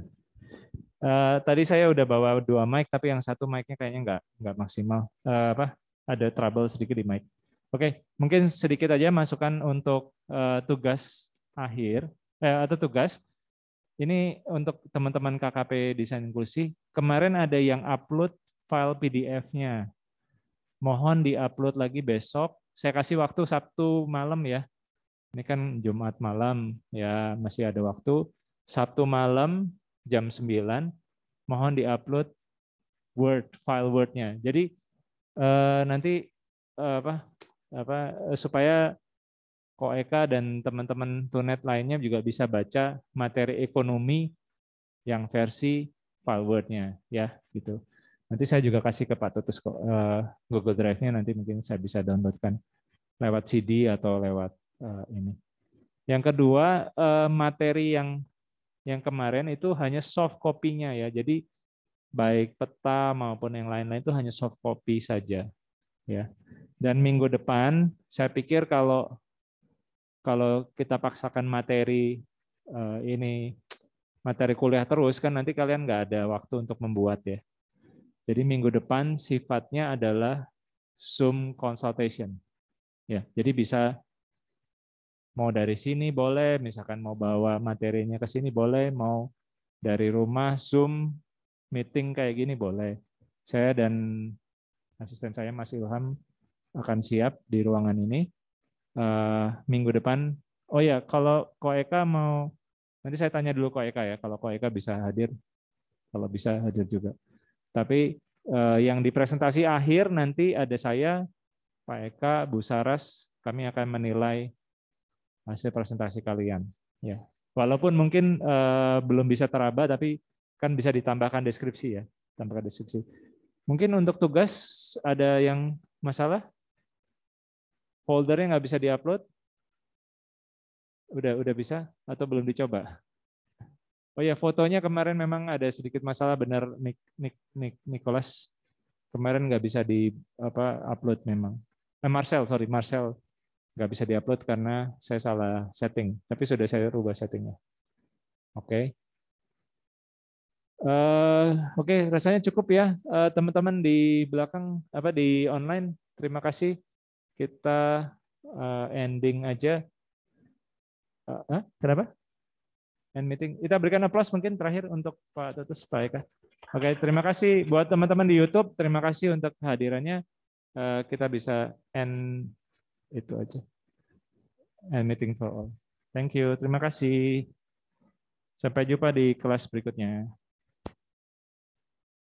Uh, tadi saya udah bawa dua mic, tapi yang satu mic-nya kayaknya nggak nggak maksimal. Uh, apa? Ada trouble sedikit di mic. Oke, mungkin sedikit aja masukan untuk uh, tugas akhir eh, atau tugas ini untuk teman-teman KKP Desain Inklusi, kemarin ada yang upload file PDF-nya. Mohon diupload lagi besok. Saya kasih waktu Sabtu malam ya. Ini kan Jumat malam, ya masih ada waktu. Sabtu malam jam 9, mohon diupload Word, file Word-nya. Jadi eh, nanti eh, apa apa eh, supaya Ko Eka dan teman-teman tunet lainnya juga bisa baca materi ekonomi yang versi Word-nya ya gitu. Nanti saya juga kasih ke Pak Tutus kok eh, Google Drive-nya nanti mungkin saya bisa downloadkan lewat CD atau lewat eh, ini. Yang kedua eh, materi yang yang kemarin itu hanya soft copy-nya ya. Jadi baik peta maupun yang lain-lain itu hanya soft copy saja ya. Dan minggu depan saya pikir kalau kalau kita paksakan materi eh, ini materi kuliah terus kan nanti kalian nggak ada waktu untuk membuat ya. Jadi minggu depan sifatnya adalah Zoom consultation. Ya, jadi bisa mau dari sini boleh, misalkan mau bawa materinya ke sini boleh, mau dari rumah Zoom meeting kayak gini boleh. Saya dan asisten saya Mas Ilham akan siap di ruangan ini uh, minggu depan. Oh ya, kalau Ko mau nanti saya tanya dulu Ko ya, kalau Ko bisa hadir, kalau bisa hadir juga. Tapi uh, yang di presentasi akhir nanti ada saya, Pak Eka, Bu Saras, kami akan menilai hasil presentasi kalian. Ya, walaupun mungkin uh, belum bisa teraba, tapi kan bisa ditambahkan deskripsi ya, tambahkan deskripsi. Mungkin untuk tugas ada yang masalah? foldernya nggak bisa diupload? Udah udah bisa atau belum dicoba? Oh ya fotonya kemarin memang ada sedikit masalah benar Nick Nick Nick Nicholas kemarin nggak bisa di apa upload memang. Eh, Marcel sorry Marcel nggak bisa diupload karena saya salah setting. Tapi sudah saya rubah settingnya. Oke. Okay. Uh, eh, Oke, okay, rasanya cukup ya eh, teman-teman uh, teman -teman di belakang apa di online. Terima kasih kita uh, ending aja. Uh, eh, huh? Eh, kenapa? End meeting. Kita berikan aplaus mungkin terakhir untuk Pak Tutus Pak Eka. Oke, terima kasih buat teman-teman di YouTube. Terima kasih untuk kehadirannya. Uh, kita bisa end itu aja. End meeting for all. Thank you. Terima kasih. Sampai jumpa di kelas berikutnya.